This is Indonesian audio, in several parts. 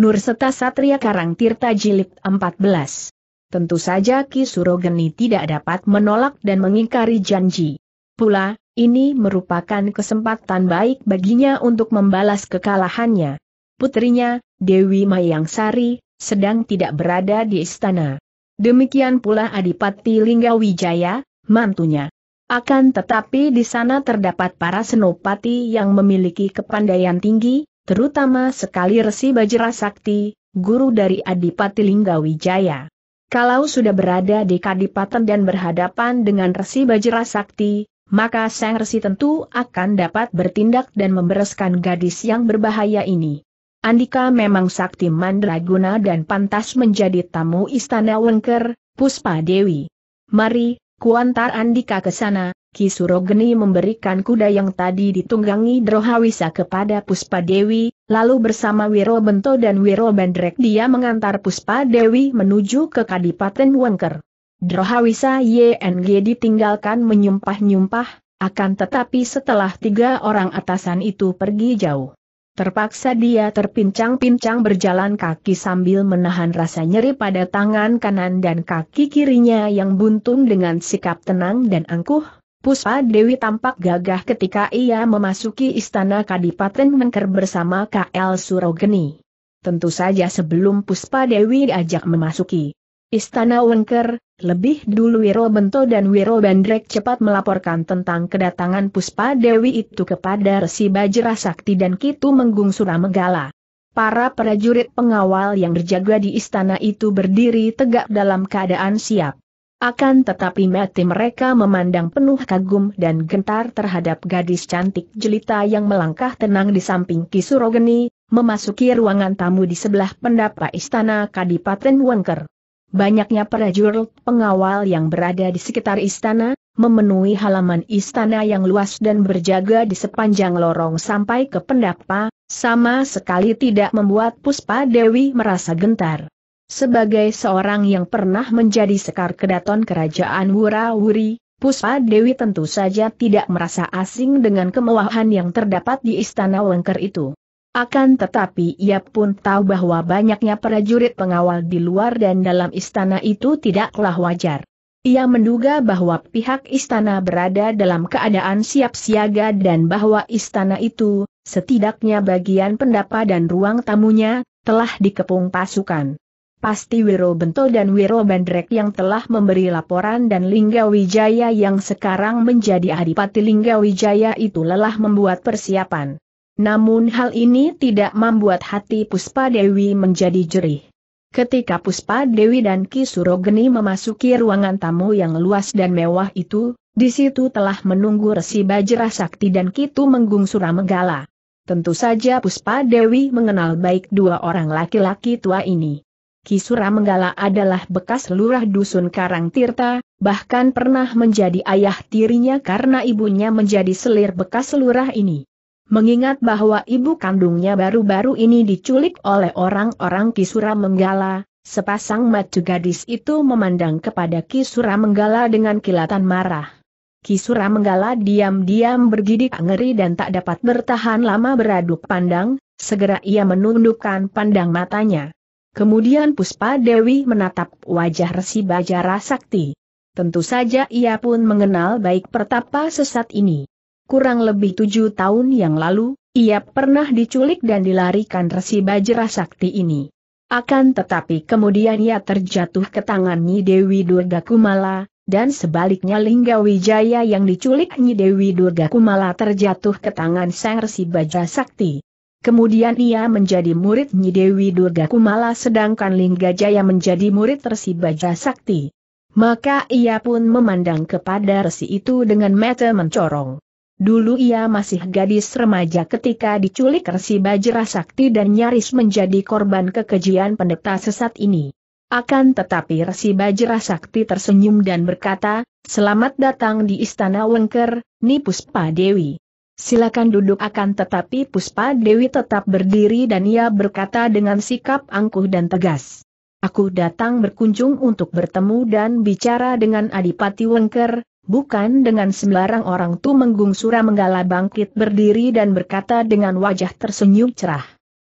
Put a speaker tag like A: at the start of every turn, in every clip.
A: Nur Seta Satria Karang Tirta Jilid 14. Tentu saja Ki Surogeni tidak dapat menolak dan mengingkari janji. Pula, ini merupakan kesempatan baik baginya untuk membalas kekalahannya. Putrinya, Dewi Mayang Sari, sedang tidak berada di istana. Demikian pula Adipati Linggawijaya, mantunya. Akan tetapi di sana terdapat para senopati yang memiliki kepandaian tinggi, terutama sekali Resi Bajra Sakti, guru dari Adipati Linggawijaya. Kalau sudah berada di Kadipaten dan berhadapan dengan Resi Bajra Sakti, maka Sang Resi tentu akan dapat bertindak dan membereskan gadis yang berbahaya ini. Andika memang sakti mandraguna dan pantas menjadi tamu istana Wengker, Puspa Dewi. Mari, kuantar Andika ke sana, Kisurogeni memberikan kuda yang tadi ditunggangi Drohawisa kepada Puspa Dewi, lalu bersama Wiro Bento dan Wiro Bandrek dia mengantar Puspa Dewi menuju ke Kadipaten Wengker. Drohawisa YNG ditinggalkan menyumpah-nyumpah, akan tetapi setelah tiga orang atasan itu pergi jauh. Terpaksa dia terpincang-pincang berjalan kaki sambil menahan rasa nyeri pada tangan kanan dan kaki kirinya yang buntung dengan sikap tenang dan angkuh, Puspa Dewi tampak gagah ketika ia memasuki istana Kadipaten Mengker bersama KL Surogeni. Tentu saja sebelum Puspa Dewi diajak memasuki istana Wengker, lebih dulu Wiro Bento dan Wiro Bandrek cepat melaporkan tentang kedatangan Puspa Dewi itu kepada Resi Bajra Sakti dan Kitu Menggung Suramegala. Para prajurit pengawal yang berjaga di istana itu berdiri tegak dalam keadaan siap. Akan tetapi mati mereka memandang penuh kagum dan gentar terhadap gadis cantik jelita yang melangkah tenang di samping Kisurogeni, memasuki ruangan tamu di sebelah pendapa istana Kadipaten Wengker. Banyaknya prajurit pengawal yang berada di sekitar istana, memenuhi halaman istana yang luas dan berjaga di sepanjang lorong sampai ke pendapa, sama sekali tidak membuat Puspa Dewi merasa gentar. Sebagai seorang yang pernah menjadi sekar kedaton kerajaan Wurawuri, Puspa Dewi tentu saja tidak merasa asing dengan kemewahan yang terdapat di istana Wengker itu. Akan tetapi ia pun tahu bahwa banyaknya prajurit pengawal di luar dan dalam istana itu tidaklah wajar. Ia menduga bahwa pihak istana berada dalam keadaan siap siaga dan bahwa istana itu, setidaknya bagian pendapa dan ruang tamunya, telah dikepung pasukan. Pasti Wiro Bento dan Wiro Bandrek yang telah memberi laporan dan Lingga Wijaya yang sekarang menjadi Adipati Lingga Wijaya itu lelah membuat persiapan. Namun hal ini tidak membuat hati Puspa Dewi menjadi jerih. Ketika Puspa Dewi dan Ki Surogeni memasuki ruangan tamu yang luas dan mewah itu, di situ telah menunggu Resi Bajra Sakti dan Kitu Menggung Suramegala. Tentu saja Puspa Dewi mengenal baik dua orang laki-laki tua ini. Kisura Menggala adalah bekas lurah dusun Karang Tirta, bahkan pernah menjadi ayah tirinya karena ibunya menjadi selir bekas lurah ini. Mengingat bahwa ibu kandungnya baru-baru ini diculik oleh orang-orang Kisura Menggala, sepasang mata gadis itu memandang kepada Kisura Menggala dengan kilatan marah. Kisura Menggala diam-diam bergidik ngeri dan tak dapat bertahan lama beradu pandang, segera ia menundukkan pandang matanya. Kemudian Puspa Dewi menatap wajah Resi Bajara Sakti. Tentu saja ia pun mengenal baik pertapa sesat ini. Kurang lebih tujuh tahun yang lalu, ia pernah diculik dan dilarikan Resi Bajra Sakti ini. Akan tetapi kemudian ia terjatuh ke tangan Nyi Dewi Durga Kumala, dan sebaliknya Lingga Wijaya yang diculik Nyi Dewi Durga Kumala terjatuh ke tangan Sang Resi Bajra Sakti. Kemudian ia menjadi murid Nyi Dewi Durga Kumala sedangkan Linggajaya menjadi murid Resi Baja Sakti. Maka ia pun memandang kepada resi itu dengan mata mencorong. Dulu ia masih gadis remaja ketika diculik Resi Bajra Sakti dan nyaris menjadi korban kekejian pendeta sesat ini. Akan tetapi Resi Bajra Sakti tersenyum dan berkata, Selamat datang di Istana Wengker, Nipuspa Dewi silakan duduk akan tetapi Puspa Dewi tetap berdiri dan ia berkata dengan sikap angkuh dan tegas. Aku datang berkunjung untuk bertemu dan bicara dengan Adipati Wengker, bukan dengan sembarang orang tu menggung sura menggala bangkit berdiri dan berkata dengan wajah tersenyum cerah.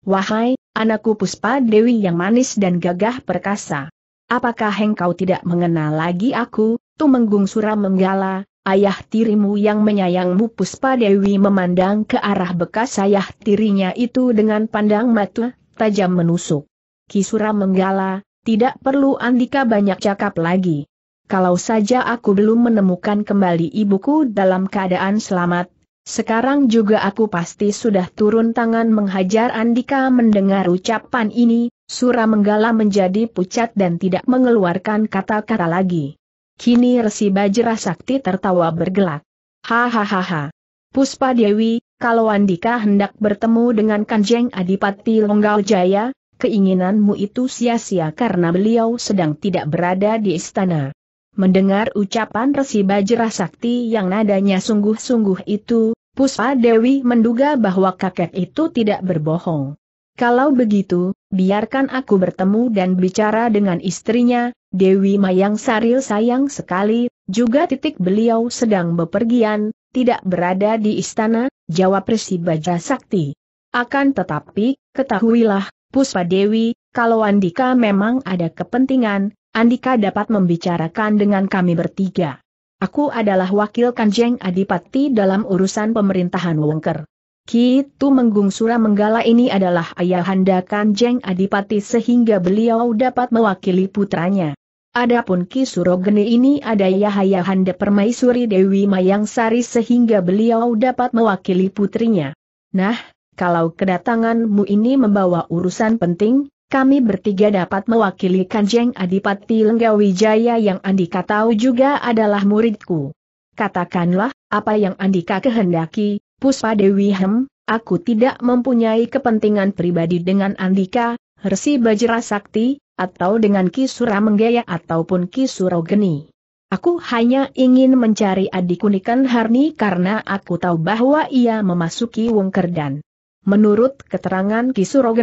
A: Wahai, anakku Puspa Dewi yang manis dan gagah perkasa. Apakah engkau tidak mengenal lagi aku, Tumenggung Sura Menggala, ayah tirimu yang menyayangmu Puspa Dewi memandang ke arah bekas ayah tirinya itu dengan pandang mata, tajam menusuk. Kisura menggala, tidak perlu Andika banyak cakap lagi. Kalau saja aku belum menemukan kembali ibuku dalam keadaan selamat, sekarang juga aku pasti sudah turun tangan menghajar Andika mendengar ucapan ini, Sura Menggala menjadi pucat dan tidak mengeluarkan kata-kata lagi. Kini Resi Bajra Sakti tertawa bergelak. Hahaha. Puspa Dewi, kalau Andika hendak bertemu dengan Kanjeng Adipati Longgal Jaya, keinginanmu itu sia-sia karena beliau sedang tidak berada di istana. Mendengar ucapan Resi Bajra Sakti yang nadanya sungguh-sungguh itu, Puspa Dewi menduga bahwa kakek itu tidak berbohong. Kalau begitu, biarkan aku bertemu dan bicara dengan istrinya, Dewi Mayang Saril sayang sekali, juga titik beliau sedang bepergian, tidak berada di istana, jawab Resi Baja Sakti. Akan tetapi, ketahuilah, Puspa Dewi, kalau Andika memang ada kepentingan, Andika dapat membicarakan dengan kami bertiga. Aku adalah wakil Kanjeng Adipati dalam urusan pemerintahan Wongker. Kitu Menggung Sura Menggala ini adalah ayahanda Kanjeng Adipati sehingga beliau dapat mewakili putranya. Adapun Ki Surogeni ini ada Yahaya Hande Permaisuri Dewi Mayang Sari sehingga beliau dapat mewakili putrinya. Nah, kalau kedatanganmu ini membawa urusan penting, kami bertiga dapat mewakili Kanjeng Adipati Lenggawijaya yang Andika tahu juga adalah muridku. Katakanlah, apa yang Andika kehendaki, Puspa Dewi Hem, aku tidak mempunyai kepentingan pribadi dengan Andika, Resi Bajra Sakti, atau dengan Kisura Menggaya ataupun Kisuro Geni. Aku hanya ingin mencari adik Unikan Harni karena aku tahu bahwa ia memasuki Wengker dan Menurut keterangan Kisuro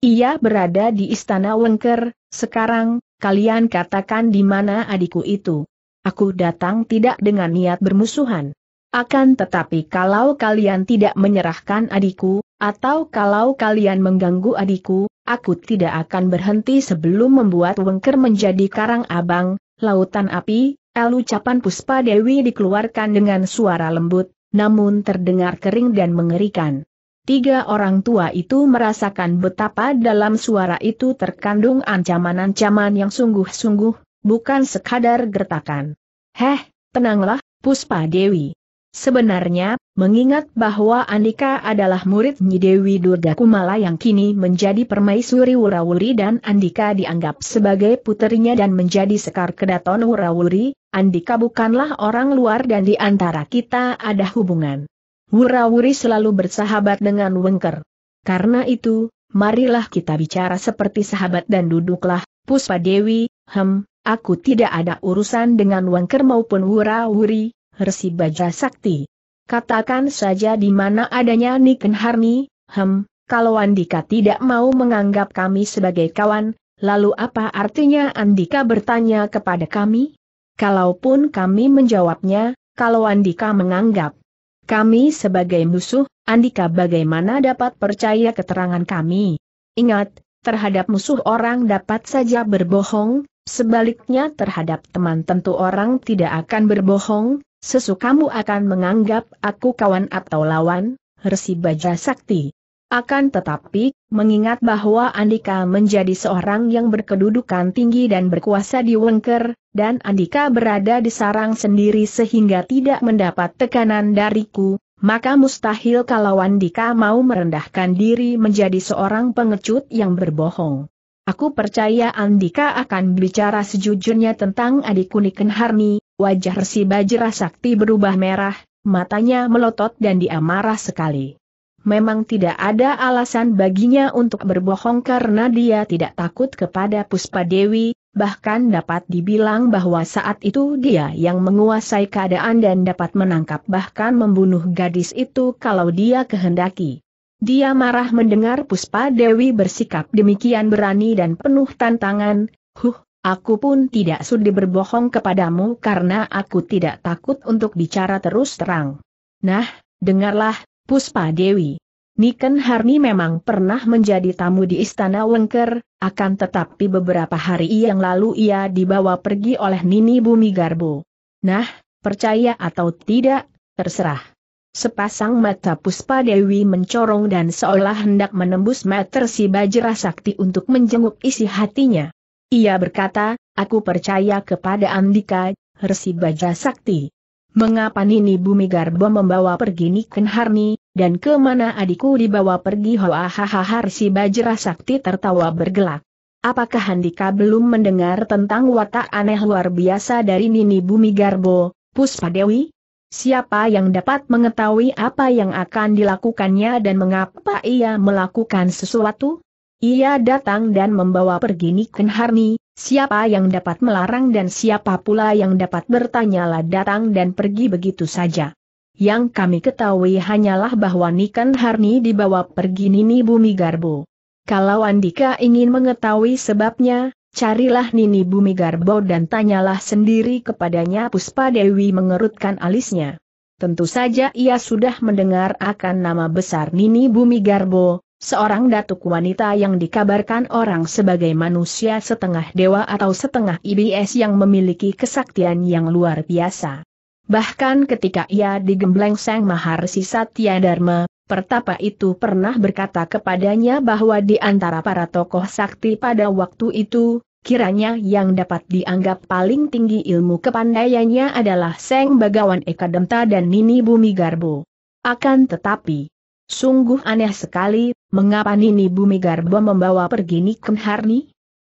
A: ia berada di Istana Wengker, sekarang, kalian katakan di mana adikku itu. Aku datang tidak dengan niat bermusuhan. Akan tetapi kalau kalian tidak menyerahkan adikku, atau kalau kalian mengganggu adikku, aku tidak akan berhenti sebelum membuat Wengker menjadi karang abang, lautan api, el ucapan Puspa Dewi dikeluarkan dengan suara lembut, namun terdengar kering dan mengerikan. Tiga orang tua itu merasakan betapa dalam suara itu terkandung ancaman-ancaman yang sungguh-sungguh, bukan sekadar gertakan. Heh, tenanglah, Puspa Dewi. Sebenarnya, mengingat bahwa Andika adalah murid Nyi Dewi Durga Kumala yang kini menjadi permaisuri Wurawuri dan Andika dianggap sebagai putrinya dan menjadi sekar kedaton Wurawuri, Andika bukanlah orang luar dan di antara kita ada hubungan. Wurawuri selalu bersahabat dengan Wengker. Karena itu, marilah kita bicara seperti sahabat dan duduklah, Puspa Dewi, hem, aku tidak ada urusan dengan Wengker maupun Wurawuri, Resi Baja Sakti. Katakan saja di mana adanya Niken Harni, hem, kalau Andika tidak mau menganggap kami sebagai kawan, lalu apa artinya Andika bertanya kepada kami? Kalaupun kami menjawabnya, kalau Andika menganggap kami sebagai musuh, Andika bagaimana dapat percaya keterangan kami? Ingat, terhadap musuh orang dapat saja berbohong, sebaliknya terhadap teman tentu orang tidak akan berbohong, Sesukamu akan menganggap aku kawan atau lawan, Resi Baja Sakti. Akan tetapi, mengingat bahwa Andika menjadi seorang yang berkedudukan tinggi dan berkuasa di Wengker, dan Andika berada di sarang sendiri sehingga tidak mendapat tekanan dariku, maka mustahil kalau Andika mau merendahkan diri menjadi seorang pengecut yang berbohong. Aku percaya Andika akan bicara sejujurnya tentang Adikuni Niken Harni, Wajah Resi Bajra Sakti berubah merah, matanya melotot dan dia marah sekali. Memang tidak ada alasan baginya untuk berbohong karena dia tidak takut kepada Puspa Dewi, bahkan dapat dibilang bahwa saat itu dia yang menguasai keadaan dan dapat menangkap bahkan membunuh gadis itu kalau dia kehendaki. Dia marah mendengar Puspa Dewi bersikap demikian berani dan penuh tantangan, huh, Aku pun tidak sudi berbohong kepadamu karena aku tidak takut untuk bicara terus terang. Nah, dengarlah, Puspa Dewi. Niken Harni memang pernah menjadi tamu di Istana Wengker, akan tetapi beberapa hari yang lalu ia dibawa pergi oleh Nini Bumi Garbo. Nah, percaya atau tidak, terserah. Sepasang mata Puspa Dewi mencorong dan seolah hendak menembus meter si Bajra Sakti untuk menjenguk isi hatinya. Ia berkata, aku percaya kepada Andika, Resi Baja Sakti. Mengapa Nini Bumi Garbo membawa pergi Niken Harni, dan kemana adikku dibawa pergi Hoahaha Resi Bajra Sakti tertawa bergelak. Apakah Andika belum mendengar tentang watak aneh luar biasa dari Nini Bumi Garbo, Puspa Dewi? Siapa yang dapat mengetahui apa yang akan dilakukannya dan mengapa ia melakukan sesuatu? Ia datang dan membawa pergi Niken Harni, siapa yang dapat melarang dan siapa pula yang dapat bertanyalah datang dan pergi begitu saja. Yang kami ketahui hanyalah bahwa Niken Harni dibawa pergi Nini Bumi Garbo. Kalau Andika ingin mengetahui sebabnya, carilah Nini Bumi Garbo dan tanyalah sendiri kepadanya Puspa Dewi mengerutkan alisnya. Tentu saja ia sudah mendengar akan nama besar Nini Bumi Garbo, seorang datuk wanita yang dikabarkan orang sebagai manusia setengah dewa atau setengah iblis yang memiliki kesaktian yang luar biasa. Bahkan ketika ia digembleng Sang Maharsi Satya Dharma, pertapa itu pernah berkata kepadanya bahwa di antara para tokoh sakti pada waktu itu, kiranya yang dapat dianggap paling tinggi ilmu kepandaiannya adalah Sang Bagawan Ekademta dan Nini Bumi Garbo. Akan tetapi, Sungguh aneh sekali, mengapa Nini Bumi Garbo membawa pergi Niken Harni?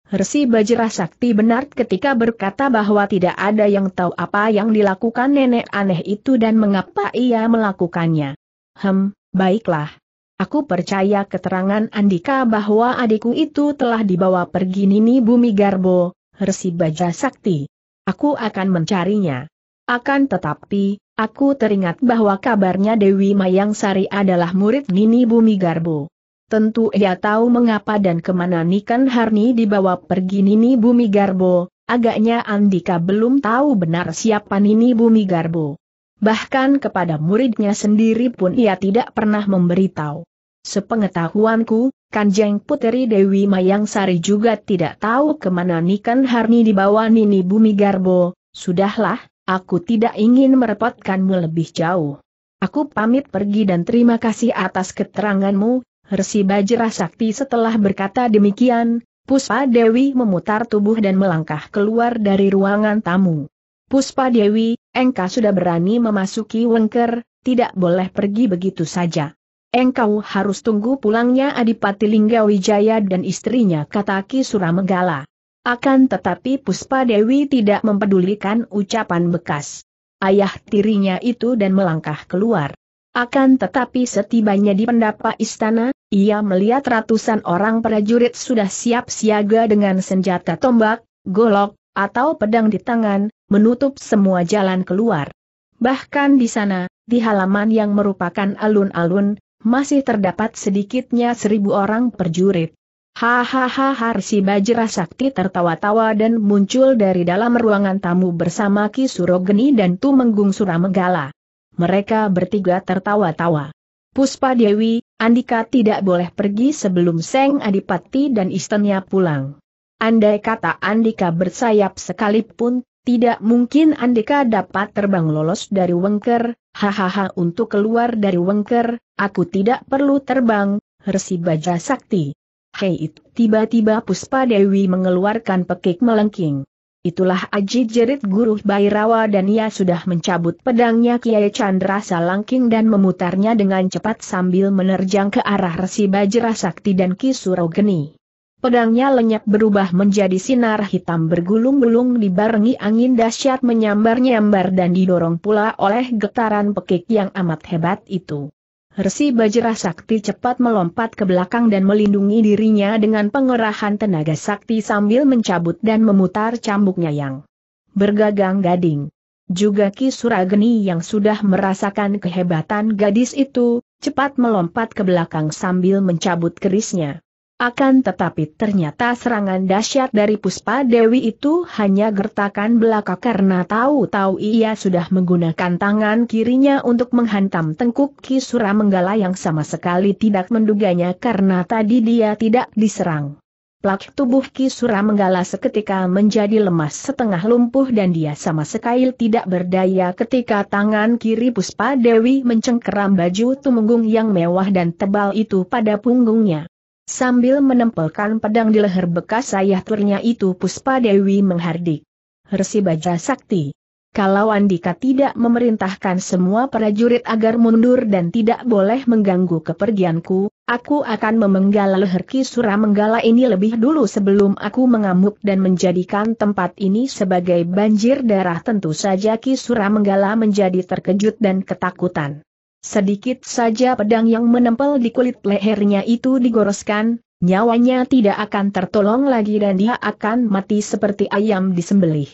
A: Resi Bajra Sakti benar ketika berkata bahwa tidak ada yang tahu apa yang dilakukan nenek aneh itu dan mengapa ia melakukannya. Hem, baiklah. Aku percaya keterangan Andika bahwa adikku itu telah dibawa pergi Nini Bumi Garbo, Resi Bajra Sakti. Aku akan mencarinya. Akan tetapi, Aku teringat bahwa kabarnya Dewi Mayang Sari adalah murid Nini Bumi Garbo. Tentu ia tahu mengapa dan kemana Nikan Harni dibawa pergi Nini Bumi Garbo, agaknya Andika belum tahu benar siapa Nini Bumi Garbo. Bahkan kepada muridnya sendiri pun ia tidak pernah memberitahu. Sepengetahuanku, Kanjeng Puteri Dewi Mayang Sari juga tidak tahu kemana Nikan Harni dibawa Nini Bumi Garbo, sudahlah, Aku tidak ingin merepotkanmu lebih jauh. Aku pamit pergi dan terima kasih atas keteranganmu, Resi Bajra Sakti setelah berkata demikian, Puspa Dewi memutar tubuh dan melangkah keluar dari ruangan tamu. Puspa Dewi, engkau sudah berani memasuki wengker, tidak boleh pergi begitu saja. Engkau harus tunggu pulangnya Adipati Lingga Wijaya dan istrinya kata Ki Suramegala. Akan tetapi Puspa Dewi tidak mempedulikan ucapan bekas ayah tirinya itu dan melangkah keluar. Akan tetapi setibanya di pendapa istana, ia melihat ratusan orang prajurit sudah siap siaga dengan senjata tombak, golok, atau pedang di tangan, menutup semua jalan keluar. Bahkan di sana, di halaman yang merupakan alun-alun, masih terdapat sedikitnya seribu orang prajurit. Hahaha Harsi Bajra Sakti tertawa-tawa dan muncul dari dalam ruangan tamu bersama Ki Surogeni dan Tumenggung Suramegala. Mereka bertiga tertawa-tawa. Puspa Dewi, Andika tidak boleh pergi sebelum Seng Adipati dan istrinya pulang. Andai kata Andika bersayap sekalipun, tidak mungkin Andika dapat terbang lolos dari Wengker, hahaha untuk keluar dari Wengker, aku tidak perlu terbang, Harsi Bajra Sakti. Hei, tiba-tiba Puspa Dewi mengeluarkan pekik melengking. Itulah Aji jerit guru Bairawa dan ia sudah mencabut pedangnya Kiai Chandra Salangking dan memutarnya dengan cepat sambil menerjang ke arah Resi Sakti dan Kisurogeni. Pedangnya lenyap berubah menjadi sinar hitam bergulung-gulung dibarengi angin dahsyat menyambar-nyambar dan didorong pula oleh getaran pekik yang amat hebat itu. Resi Bajra Sakti cepat melompat ke belakang dan melindungi dirinya dengan pengerahan tenaga sakti sambil mencabut dan memutar cambuknya yang bergagang gading. Juga Ki Surageni yang sudah merasakan kehebatan gadis itu, cepat melompat ke belakang sambil mencabut kerisnya. Akan tetapi ternyata serangan dahsyat dari Puspa Dewi itu hanya gertakan belaka karena tahu-tahu ia sudah menggunakan tangan kirinya untuk menghantam tengkuk Kisura Menggala yang sama sekali tidak menduganya karena tadi dia tidak diserang. Plak tubuh Kisura Menggala seketika menjadi lemas setengah lumpuh dan dia sama sekali tidak berdaya ketika tangan kiri Puspa Dewi mencengkeram baju tumenggung yang mewah dan tebal itu pada punggungnya. Sambil menempelkan pedang di leher bekas ayah turnya itu Puspa Dewi menghardik. Hersi Baja Sakti. Kalau Andika tidak memerintahkan semua prajurit agar mundur dan tidak boleh mengganggu kepergianku, aku akan memenggal leher Kisura menggala ini lebih dulu sebelum aku mengamuk dan menjadikan tempat ini sebagai banjir darah tentu saja Kisura menggala menjadi terkejut dan ketakutan. Sedikit saja pedang yang menempel di kulit lehernya itu digoreskan, nyawanya tidak akan tertolong lagi dan dia akan mati seperti ayam disembelih.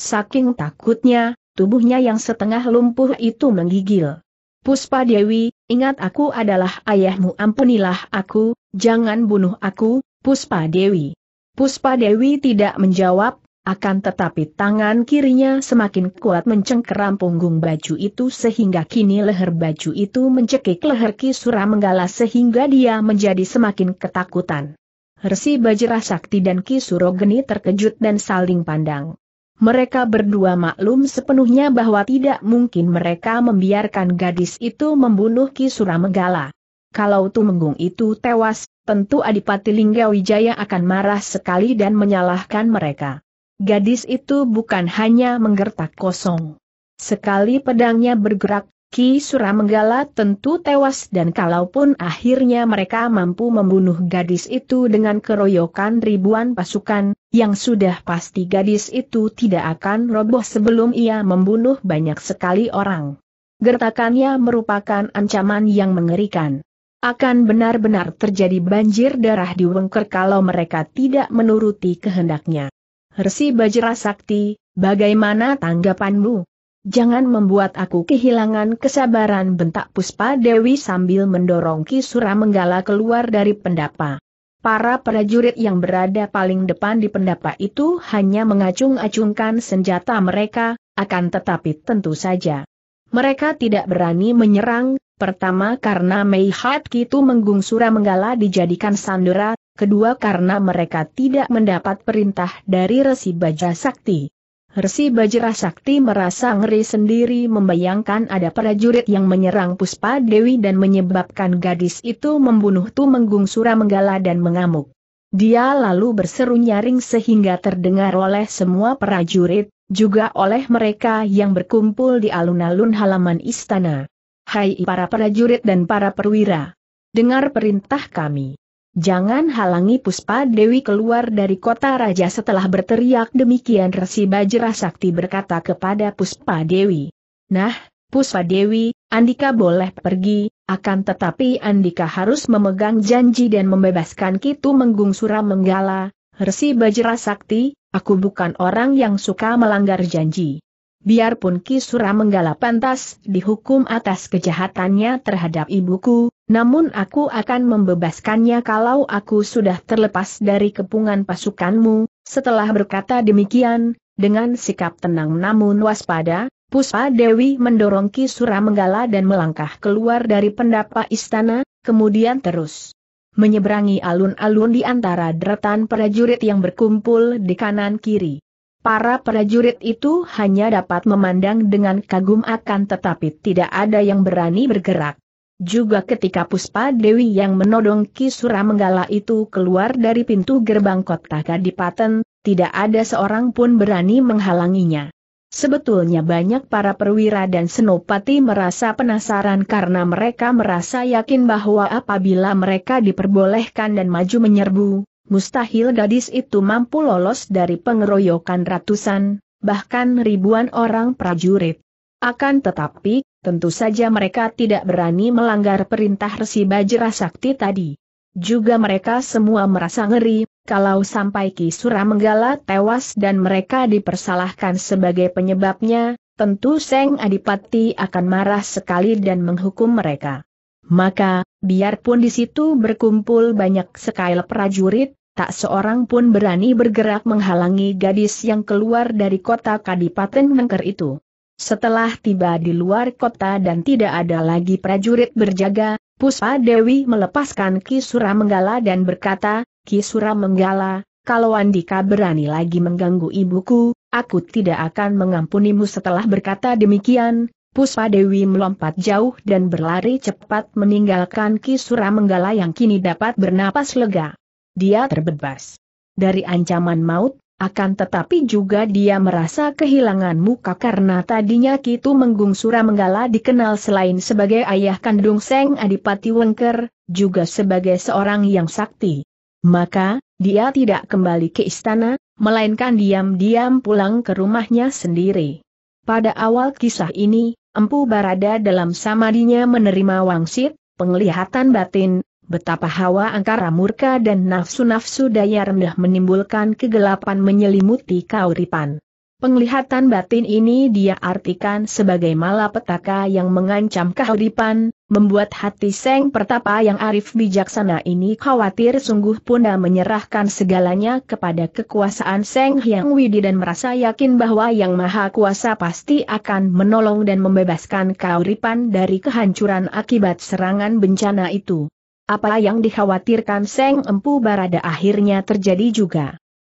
A: Saking takutnya, tubuhnya yang setengah lumpuh itu menggigil. Puspa Dewi, ingat aku adalah ayahmu ampunilah aku, jangan bunuh aku, Puspa Dewi. Puspa Dewi tidak menjawab, akan tetapi tangan kirinya semakin kuat mencengkeram punggung baju itu sehingga kini leher baju itu mencekik leher Kisura Menggala sehingga dia menjadi semakin ketakutan. Resi Bajra Sakti dan Kisuro Geni terkejut dan saling pandang. Mereka berdua maklum sepenuhnya bahwa tidak mungkin mereka membiarkan gadis itu membunuh Kisura Menggala. Kalau Tumenggung itu tewas, tentu Adipati Lingga Wijaya akan marah sekali dan menyalahkan mereka. Gadis itu bukan hanya menggertak kosong. Sekali pedangnya bergerak, Ki Sura Menggala tentu tewas dan kalaupun akhirnya mereka mampu membunuh gadis itu dengan keroyokan ribuan pasukan, yang sudah pasti gadis itu tidak akan roboh sebelum ia membunuh banyak sekali orang. Gertakannya merupakan ancaman yang mengerikan. Akan benar-benar terjadi banjir darah di Wengker kalau mereka tidak menuruti kehendaknya. Resi Bajra Sakti, bagaimana tanggapanmu? Jangan membuat aku kehilangan kesabaran bentak Puspa Dewi sambil mendorong sura Menggala keluar dari pendapa. Para prajurit yang berada paling depan di pendapa itu hanya mengacung-acungkan senjata mereka, akan tetapi tentu saja. Mereka tidak berani menyerang, pertama karena Mei Meihat Kitu Menggung Sura Menggala dijadikan sandera, kedua karena mereka tidak mendapat perintah dari Resi Baja Sakti. Resi Bajra Sakti merasa ngeri sendiri membayangkan ada prajurit yang menyerang Puspa Dewi dan menyebabkan gadis itu membunuh Tumenggung Menggala dan mengamuk. Dia lalu berseru nyaring sehingga terdengar oleh semua prajurit, juga oleh mereka yang berkumpul di alun-alun halaman istana. Hai para prajurit dan para perwira! Dengar perintah kami. Jangan halangi Puspa Dewi keluar dari kota raja setelah berteriak demikian Resi Bajra Sakti berkata kepada Puspa Dewi. Nah, Puspa Dewi, Andika boleh pergi, akan tetapi Andika harus memegang janji dan membebaskan Kitu Menggung Menggala, Resi Bajra Sakti, aku bukan orang yang suka melanggar janji. Biarpun Kisura Menggala pantas dihukum atas kejahatannya terhadap ibuku, namun aku akan membebaskannya kalau aku sudah terlepas dari kepungan pasukanmu. Setelah berkata demikian, dengan sikap tenang namun waspada, Puspa Dewi mendorong Kisura Menggala dan melangkah keluar dari pendapa istana, kemudian terus menyeberangi alun-alun di antara deretan prajurit yang berkumpul di kanan kiri. Para prajurit itu hanya dapat memandang dengan kagum akan tetapi tidak ada yang berani bergerak. Juga ketika Puspa Dewi yang menodong Kisura Menggala itu keluar dari pintu gerbang kota Kadipaten, tidak ada seorang pun berani menghalanginya. Sebetulnya banyak para perwira dan senopati merasa penasaran karena mereka merasa yakin bahwa apabila mereka diperbolehkan dan maju menyerbu, mustahil gadis itu mampu lolos dari pengeroyokan ratusan, bahkan ribuan orang prajurit. Akan tetapi, tentu saja mereka tidak berani melanggar perintah resi Bajra Sakti tadi. Juga mereka semua merasa ngeri, kalau sampai Kisura Menggala tewas dan mereka dipersalahkan sebagai penyebabnya, tentu Seng Adipati akan marah sekali dan menghukum mereka. Maka, biarpun di situ berkumpul banyak sekali prajurit, tak seorang pun berani bergerak menghalangi gadis yang keluar dari kota Kadipaten Mengker itu. Setelah tiba di luar kota dan tidak ada lagi prajurit berjaga, Puspa Dewi melepaskan Kisura Menggala dan berkata, Kisura Menggala, kalau Andika berani lagi mengganggu ibuku, aku tidak akan mengampunimu setelah berkata demikian, Puspa Dewi melompat jauh dan berlari cepat meninggalkan Kisura Menggala yang kini dapat bernapas lega dia terbebas dari ancaman maut, akan tetapi juga dia merasa kehilangan muka karena tadinya Kitu Menggung Menggala dikenal selain sebagai ayah kandung Seng Adipati Wengker, juga sebagai seorang yang sakti. Maka, dia tidak kembali ke istana, melainkan diam-diam pulang ke rumahnya sendiri. Pada awal kisah ini, Empu Barada dalam samadinya menerima wangsit, penglihatan batin, betapa hawa angkara murka dan nafsu-nafsu daya rendah menimbulkan kegelapan menyelimuti kauripan. Penglihatan batin ini dia artikan sebagai malapetaka yang mengancam kauripan, membuat hati Seng Pertapa yang arif bijaksana ini khawatir sungguh puna menyerahkan segalanya kepada kekuasaan Seng Hyang Widi dan merasa yakin bahwa Yang Maha Kuasa pasti akan menolong dan membebaskan kauripan dari kehancuran akibat serangan bencana itu. Apa yang dikhawatirkan Seng Empu Barada akhirnya terjadi juga.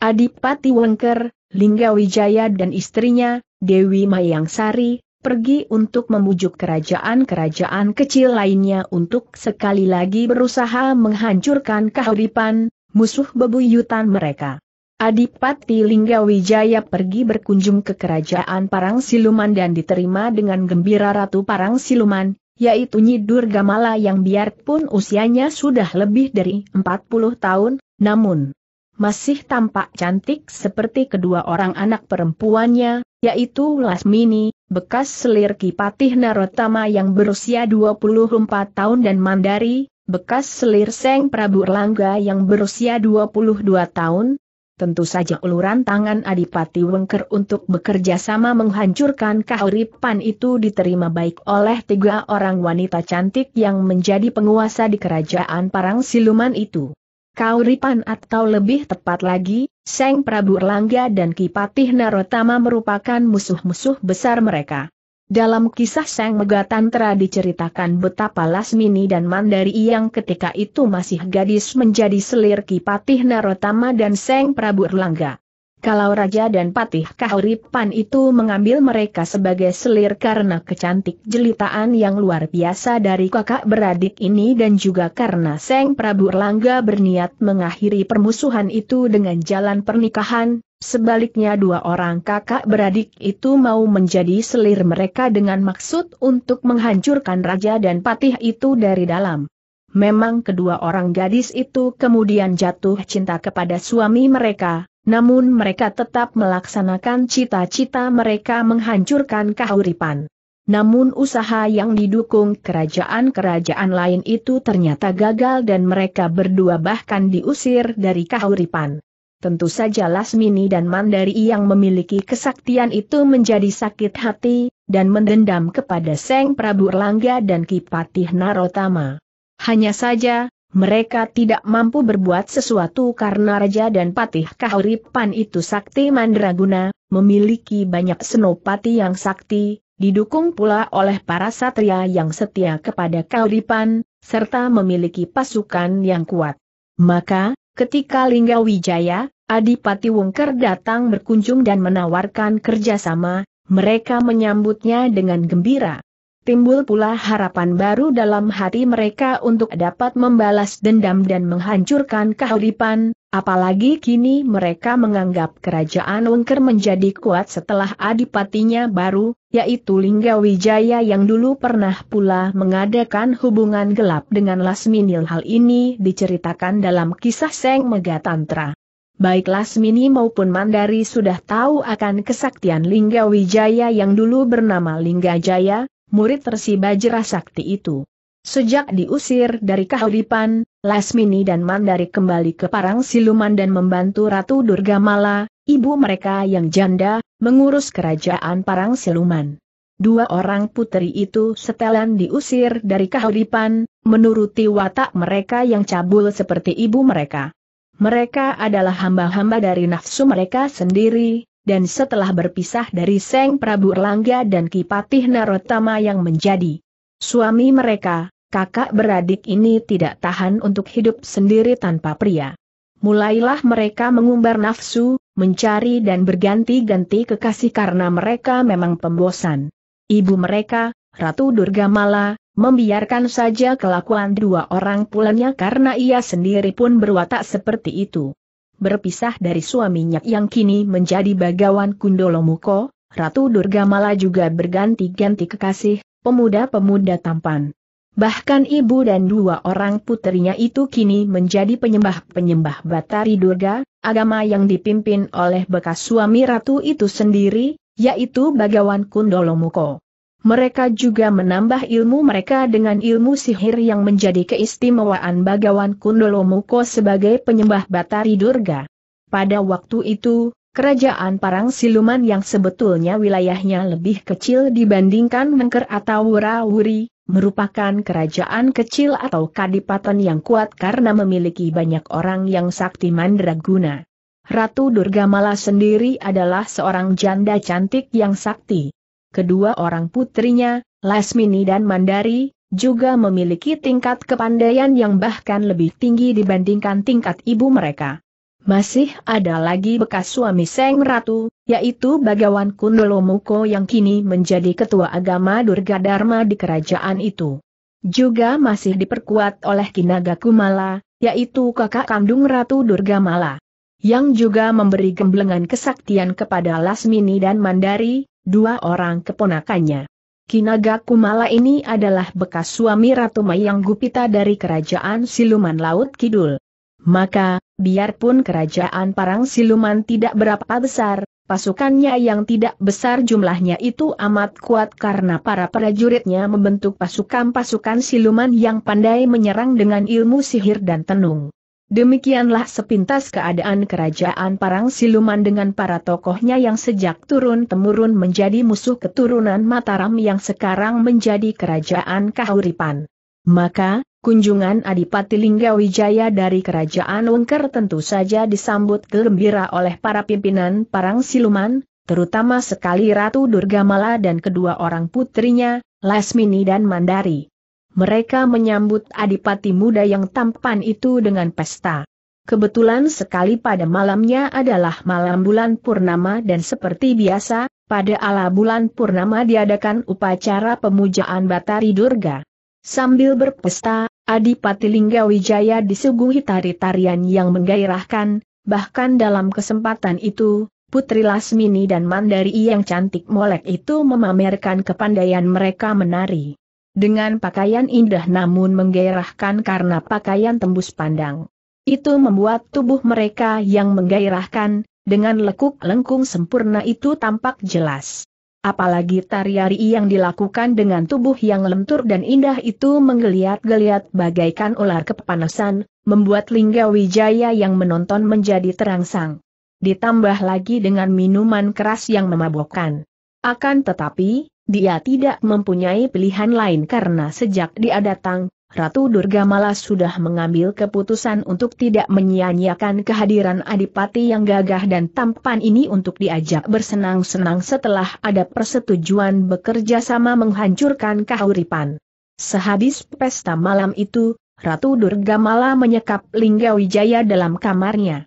A: Adipati Wengker, Lingga Wijaya dan istrinya, Dewi Mayang Sari, pergi untuk membujuk kerajaan-kerajaan kecil lainnya untuk sekali lagi berusaha menghancurkan kehidupan musuh bebuyutan mereka. Adipati Lingga Wijaya pergi berkunjung ke kerajaan Parang Siluman dan diterima dengan gembira Ratu Parang Siluman, yaitu Nyidur Gamala yang biarpun usianya sudah lebih dari 40 tahun, namun masih tampak cantik seperti kedua orang anak perempuannya, yaitu Lasmini, bekas selir Kipatih Narotama yang berusia 24 tahun dan Mandari, bekas selir Seng Prabu Erlangga yang berusia 22 tahun, tentu saja uluran tangan Adipati Wengker untuk bekerja sama menghancurkan kahuripan itu diterima baik oleh tiga orang wanita cantik yang menjadi penguasa di kerajaan parang siluman itu. Kauripan atau lebih tepat lagi, Seng Prabu Erlangga dan Kipatih Narotama merupakan musuh-musuh besar mereka. Dalam kisah Sang Megatantra diceritakan betapa Lasmini dan Mandari yang ketika itu masih gadis menjadi selir Kipatih Narotama dan Sang Prabu Erlangga kalau Raja dan Patih Kahuripan itu mengambil mereka sebagai selir karena kecantik jelitaan yang luar biasa dari kakak beradik ini dan juga karena Seng Prabu Erlangga berniat mengakhiri permusuhan itu dengan jalan pernikahan, sebaliknya dua orang kakak beradik itu mau menjadi selir mereka dengan maksud untuk menghancurkan Raja dan Patih itu dari dalam. Memang kedua orang gadis itu kemudian jatuh cinta kepada suami mereka, namun mereka tetap melaksanakan cita-cita mereka menghancurkan kahuripan. Namun usaha yang didukung kerajaan-kerajaan lain itu ternyata gagal dan mereka berdua bahkan diusir dari kahuripan. Tentu saja Lasmini dan Mandari yang memiliki kesaktian itu menjadi sakit hati, dan mendendam kepada Seng Prabu Erlangga dan Kipatih Narotama. Hanya saja, mereka tidak mampu berbuat sesuatu karena Raja dan Patih Kahuripan itu sakti mandraguna, memiliki banyak senopati yang sakti, didukung pula oleh para satria yang setia kepada Kahuripan, serta memiliki pasukan yang kuat. Maka, ketika Lingga Wijaya, Adipati Wungker datang berkunjung dan menawarkan kerjasama, mereka menyambutnya dengan gembira timbul pula harapan baru dalam hati mereka untuk dapat membalas dendam dan menghancurkan kehidupan, apalagi kini mereka menganggap kerajaan Wengker menjadi kuat setelah adipatinya baru, yaitu Wijaya yang dulu pernah pula mengadakan hubungan gelap dengan Lasminil. Hal ini diceritakan dalam kisah Seng Megatantra. Baik Lasmini maupun Mandari sudah tahu akan kesaktian Lingga Wijaya yang dulu bernama Lingga Jaya, murid tersibajera Jera Sakti itu. Sejak diusir dari Kahuripan, Lasmini dan Mandari kembali ke Parang Siluman dan membantu Ratu Durgamala, ibu mereka yang janda, mengurus kerajaan Parang Siluman. Dua orang putri itu setelan diusir dari Kahuripan, menuruti watak mereka yang cabul seperti ibu mereka. Mereka adalah hamba-hamba dari nafsu mereka sendiri, dan setelah berpisah dari Seng Prabu Erlangga dan Kipatih Narotama yang menjadi suami mereka, kakak beradik ini tidak tahan untuk hidup sendiri tanpa pria. Mulailah mereka mengumbar nafsu, mencari dan berganti-ganti kekasih karena mereka memang pembosan. Ibu mereka, Ratu Durga Mala, membiarkan saja kelakuan dua orang pulangnya karena ia sendiri pun berwatak seperti itu berpisah dari suaminya yang kini menjadi bagawan Kundolo Muko, Ratu Durgamala juga berganti-ganti kekasih, pemuda-pemuda tampan. Bahkan ibu dan dua orang putrinya itu kini menjadi penyembah-penyembah Batari Durga, agama yang dipimpin oleh bekas suami ratu itu sendiri, yaitu Bagawan Kundolomuko mereka juga menambah ilmu mereka dengan ilmu sihir yang menjadi keistimewaan Bagawan Kundolo Muko sebagai penyembah Batari Durga. Pada waktu itu, kerajaan Parang Siluman yang sebetulnya wilayahnya lebih kecil dibandingkan Mengker atau Wurawuri, merupakan kerajaan kecil atau kadipaten yang kuat karena memiliki banyak orang yang sakti mandraguna. Ratu Durga Mala sendiri adalah seorang janda cantik yang sakti kedua orang putrinya, Lasmini dan Mandari, juga memiliki tingkat kepandaian yang bahkan lebih tinggi dibandingkan tingkat ibu mereka. Masih ada lagi bekas suami Seng Ratu, yaitu Bagawan Kundolomuko yang kini menjadi ketua agama Durga Dharma di kerajaan itu. Juga masih diperkuat oleh Kinaga Kumala, yaitu kakak kandung Ratu Durga Mala. Yang juga memberi gemblengan kesaktian kepada Lasmini dan Mandari, dua orang keponakannya. Kinaga Kumala ini adalah bekas suami Ratu Mayang Gupita dari Kerajaan Siluman Laut Kidul. Maka, biarpun Kerajaan Parang Siluman tidak berapa besar, pasukannya yang tidak besar jumlahnya itu amat kuat karena para prajuritnya membentuk pasukan-pasukan siluman yang pandai menyerang dengan ilmu sihir dan tenung. Demikianlah sepintas keadaan kerajaan Parang Siluman dengan para tokohnya yang sejak turun-temurun menjadi musuh keturunan Mataram yang sekarang menjadi kerajaan Kahuripan. Maka, kunjungan Adipati Linggawijaya dari kerajaan Wengker tentu saja disambut gembira oleh para pimpinan Parang Siluman, terutama sekali Ratu Durgamala dan kedua orang putrinya, Lasmini dan Mandari mereka menyambut adipati muda yang tampan itu dengan pesta. Kebetulan sekali pada malamnya adalah malam bulan purnama dan seperti biasa, pada ala bulan purnama diadakan upacara pemujaan Batari Durga. Sambil berpesta, Adipati Linggawijaya disuguhi tari-tarian yang menggairahkan, bahkan dalam kesempatan itu, Putri Lasmini dan Mandari yang cantik molek itu memamerkan kepandaian mereka menari. Dengan pakaian indah namun menggairahkan karena pakaian tembus pandang. Itu membuat tubuh mereka yang menggairahkan, dengan lekuk lengkung sempurna itu tampak jelas. Apalagi tariari yang dilakukan dengan tubuh yang lentur dan indah itu menggeliat-geliat bagaikan ular kepanasan, membuat Lingga Wijaya yang menonton menjadi terangsang. Ditambah lagi dengan minuman keras yang memabokkan. Akan tetapi, dia tidak mempunyai pilihan lain karena sejak dia datang, Ratu Durga malah sudah mengambil keputusan untuk tidak menyia-nyiakan kehadiran adipati yang gagah dan tampan ini untuk diajak bersenang-senang setelah ada persetujuan bekerja sama menghancurkan kahuripan. Sehabis pesta malam itu, Ratu Durga malah menyekap Lingga Wijaya dalam kamarnya.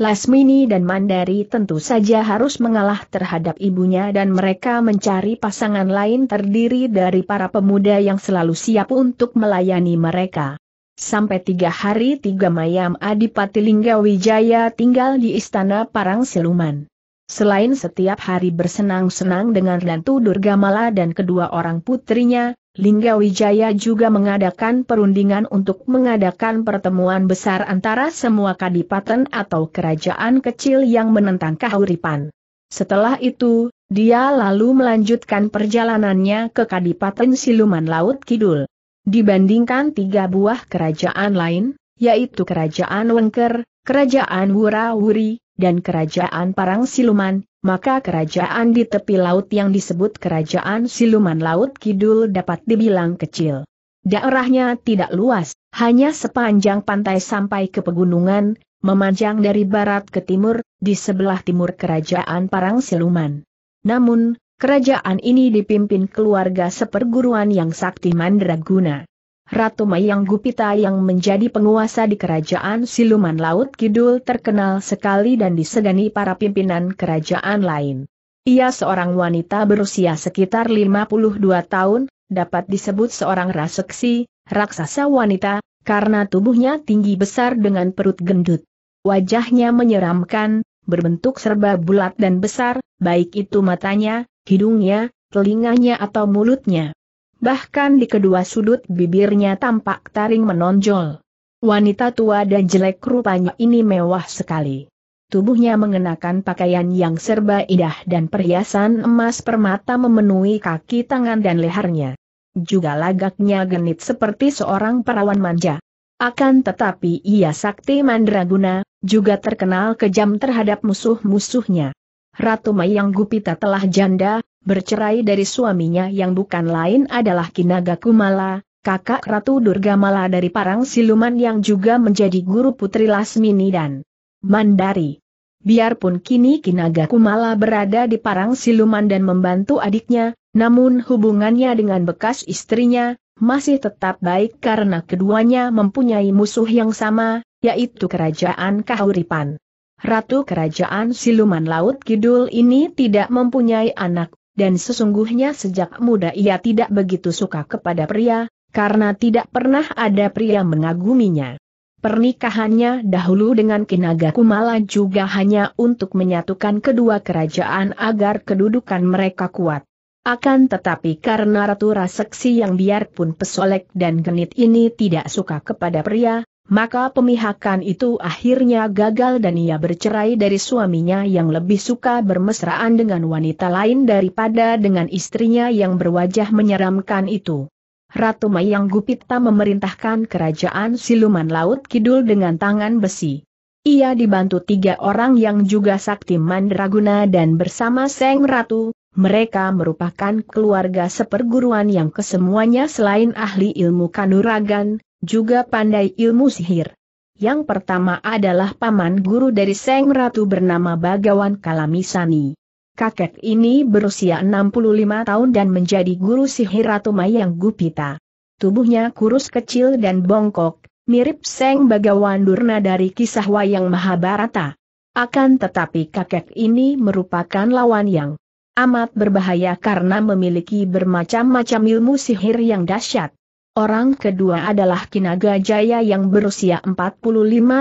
A: Lasmini dan Mandari tentu saja harus mengalah terhadap ibunya dan mereka mencari pasangan lain terdiri dari para pemuda yang selalu siap untuk melayani mereka. Sampai tiga hari tiga mayam Adipati Lingga Wijaya tinggal di Istana Parang Siluman. Selain setiap hari bersenang-senang dengan Lantu Durgamala dan kedua orang putrinya, Lingga Wijaya juga mengadakan perundingan untuk mengadakan pertemuan besar antara semua kadipaten atau kerajaan kecil yang menentang kahuripan. Setelah itu, dia lalu melanjutkan perjalanannya ke Kadipaten Siluman Laut Kidul. Dibandingkan tiga buah kerajaan lain, yaitu Kerajaan Wengker, Kerajaan Wurawuri, dan Kerajaan Parang Siluman, maka kerajaan di tepi laut yang disebut Kerajaan Siluman Laut Kidul dapat dibilang kecil. Daerahnya tidak luas, hanya sepanjang pantai sampai ke pegunungan, memanjang dari barat ke timur, di sebelah timur Kerajaan Parang Siluman. Namun, kerajaan ini dipimpin keluarga seperguruan yang sakti mandraguna. Ratu Mayang Gupita yang menjadi penguasa di kerajaan Siluman Laut Kidul terkenal sekali dan disegani para pimpinan kerajaan lain. Ia seorang wanita berusia sekitar 52 tahun, dapat disebut seorang raseksi, raksasa wanita, karena tubuhnya tinggi besar dengan perut gendut. Wajahnya menyeramkan, berbentuk serba bulat dan besar, baik itu matanya, hidungnya, telinganya atau mulutnya bahkan di kedua sudut bibirnya tampak taring menonjol. Wanita tua dan jelek rupanya ini mewah sekali. Tubuhnya mengenakan pakaian yang serba indah dan perhiasan emas permata memenuhi kaki tangan dan lehernya. Juga lagaknya genit seperti seorang perawan manja. Akan tetapi ia sakti mandraguna, juga terkenal kejam terhadap musuh-musuhnya. Ratu Mayang Gupita telah janda, bercerai dari suaminya yang bukan lain adalah Kinaga Kumala, kakak Ratu Durgamala dari Parang Siluman yang juga menjadi guru Putri Lasmini dan Mandari. Biarpun kini Kinaga Kumala berada di Parang Siluman dan membantu adiknya, namun hubungannya dengan bekas istrinya, masih tetap baik karena keduanya mempunyai musuh yang sama, yaitu Kerajaan Kahuripan. Ratu Kerajaan Siluman Laut Kidul ini tidak mempunyai anak dan sesungguhnya sejak muda ia tidak begitu suka kepada pria, karena tidak pernah ada pria mengaguminya. Pernikahannya dahulu dengan Kinaga Kumala juga hanya untuk menyatukan kedua kerajaan agar kedudukan mereka kuat. Akan tetapi karena Ratu Raseksi yang biarpun pesolek dan genit ini tidak suka kepada pria, maka pemihakan itu akhirnya gagal dan ia bercerai dari suaminya yang lebih suka bermesraan dengan wanita lain daripada dengan istrinya yang berwajah menyeramkan itu. Ratu Mayang Gupita memerintahkan kerajaan siluman laut kidul dengan tangan besi. Ia dibantu tiga orang yang juga sakti mandraguna dan bersama Seng Ratu, mereka merupakan keluarga seperguruan yang kesemuanya selain ahli ilmu kanuragan, juga pandai ilmu sihir. Yang pertama adalah paman guru dari Seng Ratu bernama Bagawan Kalamisani. Kakek ini berusia 65 tahun dan menjadi guru sihir Ratu Mayang Gupita. Tubuhnya kurus kecil dan bongkok, mirip Seng Bagawan Durna dari kisah wayang Mahabharata. Akan tetapi kakek ini merupakan lawan yang amat berbahaya karena memiliki bermacam-macam ilmu sihir yang dahsyat. Orang kedua adalah Kinaga Jaya yang berusia 45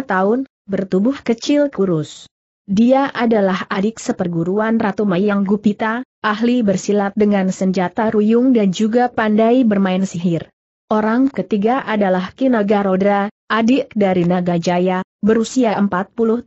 A: tahun, bertubuh kecil kurus. Dia adalah adik seperguruan Ratu Mayang Gupita, ahli bersilat dengan senjata ruyung dan juga pandai bermain sihir. Orang ketiga adalah Kinaga Rodra, adik dari Naga Jaya, berusia 40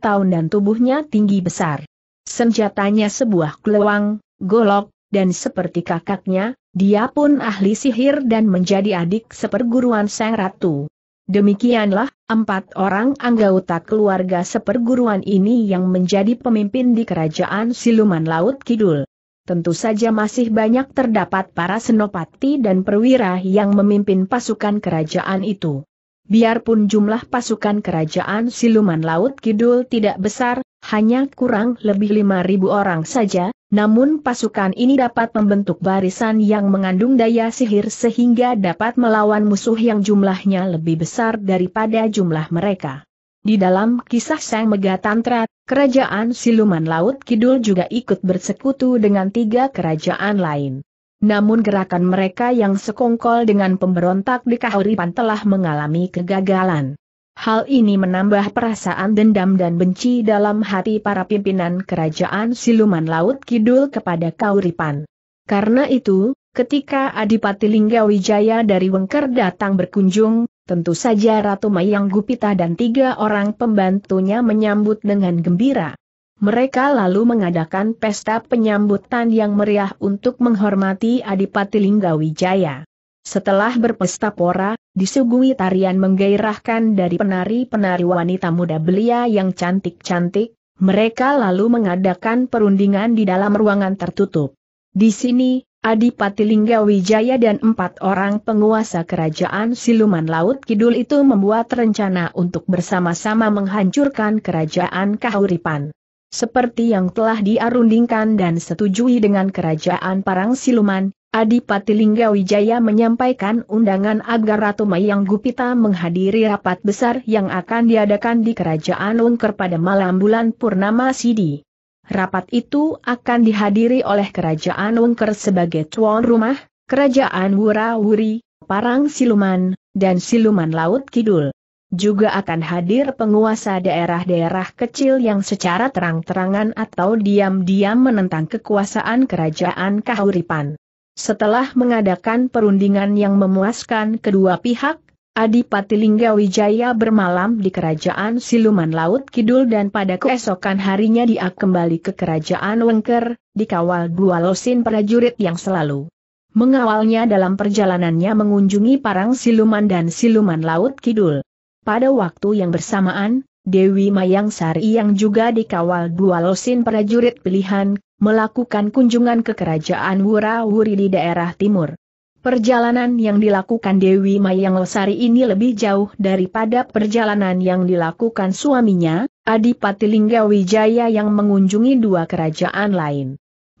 A: tahun dan tubuhnya tinggi besar. Senjatanya sebuah kelewang, golok, dan seperti kakaknya, dia pun ahli sihir dan menjadi adik seperguruan Sang Ratu. Demikianlah, empat orang anggota keluarga seperguruan ini yang menjadi pemimpin di kerajaan Siluman Laut Kidul. Tentu saja masih banyak terdapat para senopati dan perwira yang memimpin pasukan kerajaan itu. Biarpun jumlah pasukan kerajaan Siluman Laut Kidul tidak besar, hanya kurang lebih 5.000 orang saja, namun pasukan ini dapat membentuk barisan yang mengandung daya sihir sehingga dapat melawan musuh yang jumlahnya lebih besar daripada jumlah mereka. Di dalam kisah Sang Megatantra, kerajaan siluman laut kidul juga ikut bersekutu dengan tiga kerajaan lain. Namun gerakan mereka yang sekongkol dengan pemberontak di Kahuripan telah mengalami kegagalan. Hal ini menambah perasaan dendam dan benci dalam hati para pimpinan kerajaan siluman laut kidul kepada Kauripan. Karena itu, ketika Adipati Linggawijaya dari Wengker datang berkunjung, tentu saja Ratu Mayang Gupita dan tiga orang pembantunya menyambut dengan gembira. Mereka lalu mengadakan pesta penyambutan yang meriah untuk menghormati Adipati Linggawijaya. Setelah berpesta pora, disuguhi tarian menggairahkan dari penari-penari wanita muda belia yang cantik-cantik, mereka lalu mengadakan perundingan di dalam ruangan tertutup. Di sini, Adipati Linggawijaya dan empat orang penguasa kerajaan siluman laut kidul itu membuat rencana untuk bersama-sama menghancurkan kerajaan Kahuripan. Seperti yang telah diarundingkan dan setujui dengan kerajaan Parang Siluman, Adipati Lingga Wijaya menyampaikan undangan agar Ratu Mayang Gupita menghadiri rapat besar yang akan diadakan di Kerajaan Lungker pada malam bulan Purnama Sidi. Rapat itu akan dihadiri oleh Kerajaan Lungker sebagai tuan rumah, Kerajaan Wurawuri, Parang Siluman, dan Siluman Laut Kidul. Juga akan hadir penguasa daerah-daerah kecil yang secara terang-terangan atau diam-diam menentang kekuasaan Kerajaan Kahuripan. Setelah mengadakan perundingan yang memuaskan kedua pihak, Adipati Linggawijaya bermalam di kerajaan Siluman Laut Kidul dan pada keesokan harinya dia kembali ke kerajaan Wengker, dikawal dua losin prajurit yang selalu mengawalnya dalam perjalanannya mengunjungi parang Siluman dan Siluman Laut Kidul. Pada waktu yang bersamaan, Dewi Mayang Sari yang juga dikawal dua losin prajurit pilihan, melakukan kunjungan ke kerajaan Wurawuri di daerah timur. Perjalanan yang dilakukan Dewi Mayang Losari ini lebih jauh daripada perjalanan yang dilakukan suaminya, Adipati Linggawijaya yang mengunjungi dua kerajaan lain.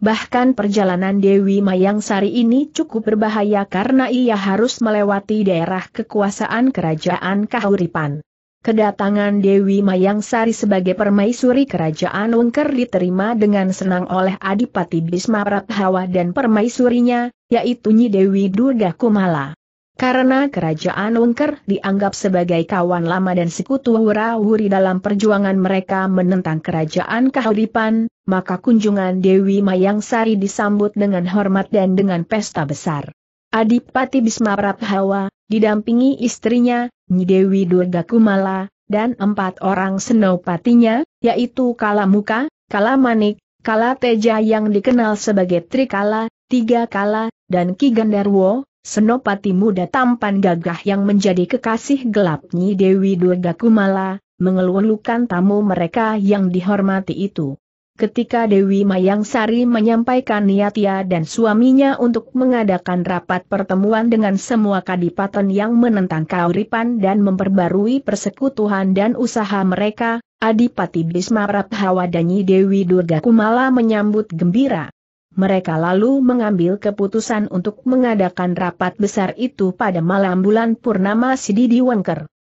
A: Bahkan perjalanan Dewi Mayang Sari ini cukup berbahaya karena ia harus melewati daerah kekuasaan kerajaan Kahuripan. Kedatangan Dewi Mayang Sari sebagai permaisuri kerajaan Wengker diterima dengan senang oleh Adipati Bisma Prathawa dan permaisurinya, yaitu Nyi Dewi Durga Kumala. Karena kerajaan Wengker dianggap sebagai kawan lama dan sekutu wura-wuri dalam perjuangan mereka menentang kerajaan Kahuripan, maka kunjungan Dewi Mayang Sari disambut dengan hormat dan dengan pesta besar. Adipati Bisma Prathawa, didampingi istrinya, Dewi Durga Kumala, dan empat orang senopatinya, yaitu Kala Muka, Kala Manik, Kala Teja yang dikenal sebagai Trikala, Tiga Kala, dan Ki Gandarwo, senopati muda tampan gagah yang menjadi kekasih gelap Nyi Dewi Durga Kumala, mengeluhkan tamu mereka yang dihormati itu. Ketika Dewi Mayang Sari menyampaikan niatnya dan suaminya untuk mengadakan rapat pertemuan dengan semua kadipaten yang menentang kauripan dan memperbarui persekutuan dan usaha mereka, Adipati Bisma Prabhawa Dewi Durga Kumala menyambut gembira. Mereka lalu mengambil keputusan untuk mengadakan rapat besar itu pada malam bulan Purnama Sidi di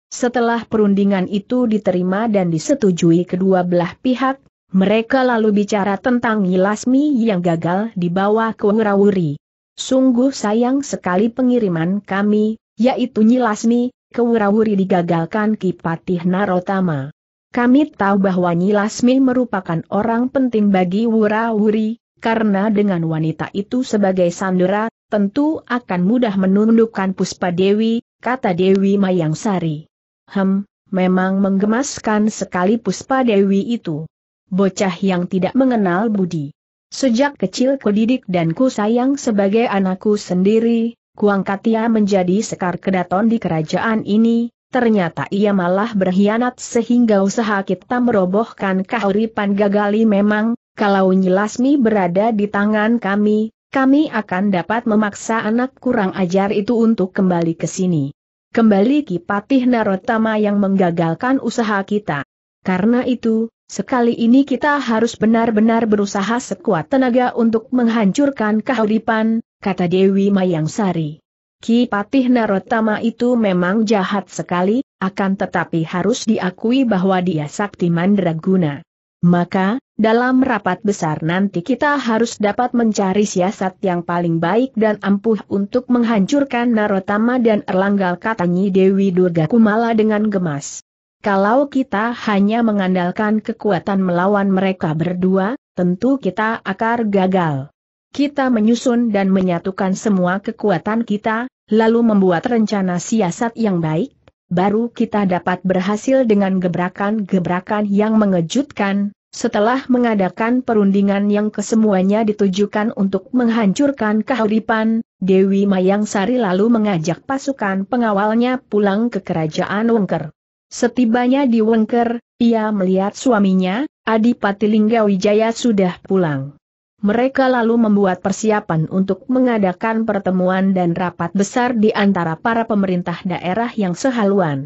A: Setelah perundingan itu diterima dan disetujui kedua belah pihak, mereka lalu bicara tentang Yilasmi yang gagal dibawa ke Wurawuri. Sungguh sayang sekali pengiriman kami, yaitu Nyilasmi, ke Wurawuri digagalkan Kipatih Narotama. Kami tahu bahwa Nyilasmi merupakan orang penting bagi Wurawuri, karena dengan wanita itu sebagai sandera, tentu akan mudah menundukkan Puspa Dewi, kata Dewi Mayang Sari. Hem, memang menggemaskan sekali Puspa Dewi itu bocah yang tidak mengenal budi. Sejak kecil ku didik dan ku sayang sebagai anakku sendiri, kuangkat ia menjadi sekar kedaton di kerajaan ini, ternyata ia malah berkhianat sehingga usaha kita merobohkan kahuripan gagali memang, kalau Nyilasmi berada di tangan kami, kami akan dapat memaksa anak kurang ajar itu untuk kembali ke sini. Kembali Kipatih Narotama yang menggagalkan usaha kita. Karena itu, Sekali ini kita harus benar-benar berusaha sekuat tenaga untuk menghancurkan kehidupan, kata Dewi Mayang Sari. Ki Patih Narotama itu memang jahat sekali, akan tetapi harus diakui bahwa dia sakti mandraguna. Maka, dalam rapat besar nanti kita harus dapat mencari siasat yang paling baik dan ampuh untuk menghancurkan Narotama dan Erlanggal katanya Dewi Durga Kumala dengan gemas. Kalau kita hanya mengandalkan kekuatan melawan mereka berdua, tentu kita akar gagal. Kita menyusun dan menyatukan semua kekuatan kita, lalu membuat rencana siasat yang baik, baru kita dapat berhasil dengan gebrakan-gebrakan yang mengejutkan, setelah mengadakan perundingan yang kesemuanya ditujukan untuk menghancurkan kehidupan, Dewi Mayang Sari lalu mengajak pasukan pengawalnya pulang ke kerajaan Wengker. Setibanya di Wengker, ia melihat suaminya, Adipati Linggawijaya sudah pulang. Mereka lalu membuat persiapan untuk mengadakan pertemuan dan rapat besar di antara para pemerintah daerah yang sehaluan.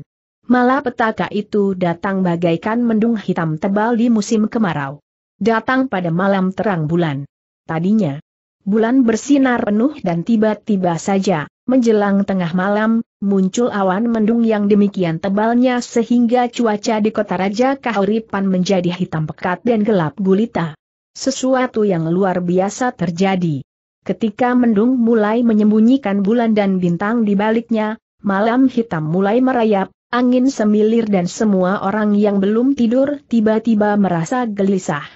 A: Malah petaka itu datang bagaikan mendung hitam tebal di musim kemarau. Datang pada malam terang bulan. Tadinya, bulan bersinar penuh dan tiba-tiba saja, Menjelang tengah malam, muncul awan mendung yang demikian tebalnya sehingga cuaca di kota Raja Kahuripan menjadi hitam pekat dan gelap gulita. Sesuatu yang luar biasa terjadi. Ketika mendung mulai menyembunyikan bulan dan bintang di baliknya, malam hitam mulai merayap, angin semilir dan semua orang yang belum tidur tiba-tiba merasa gelisah.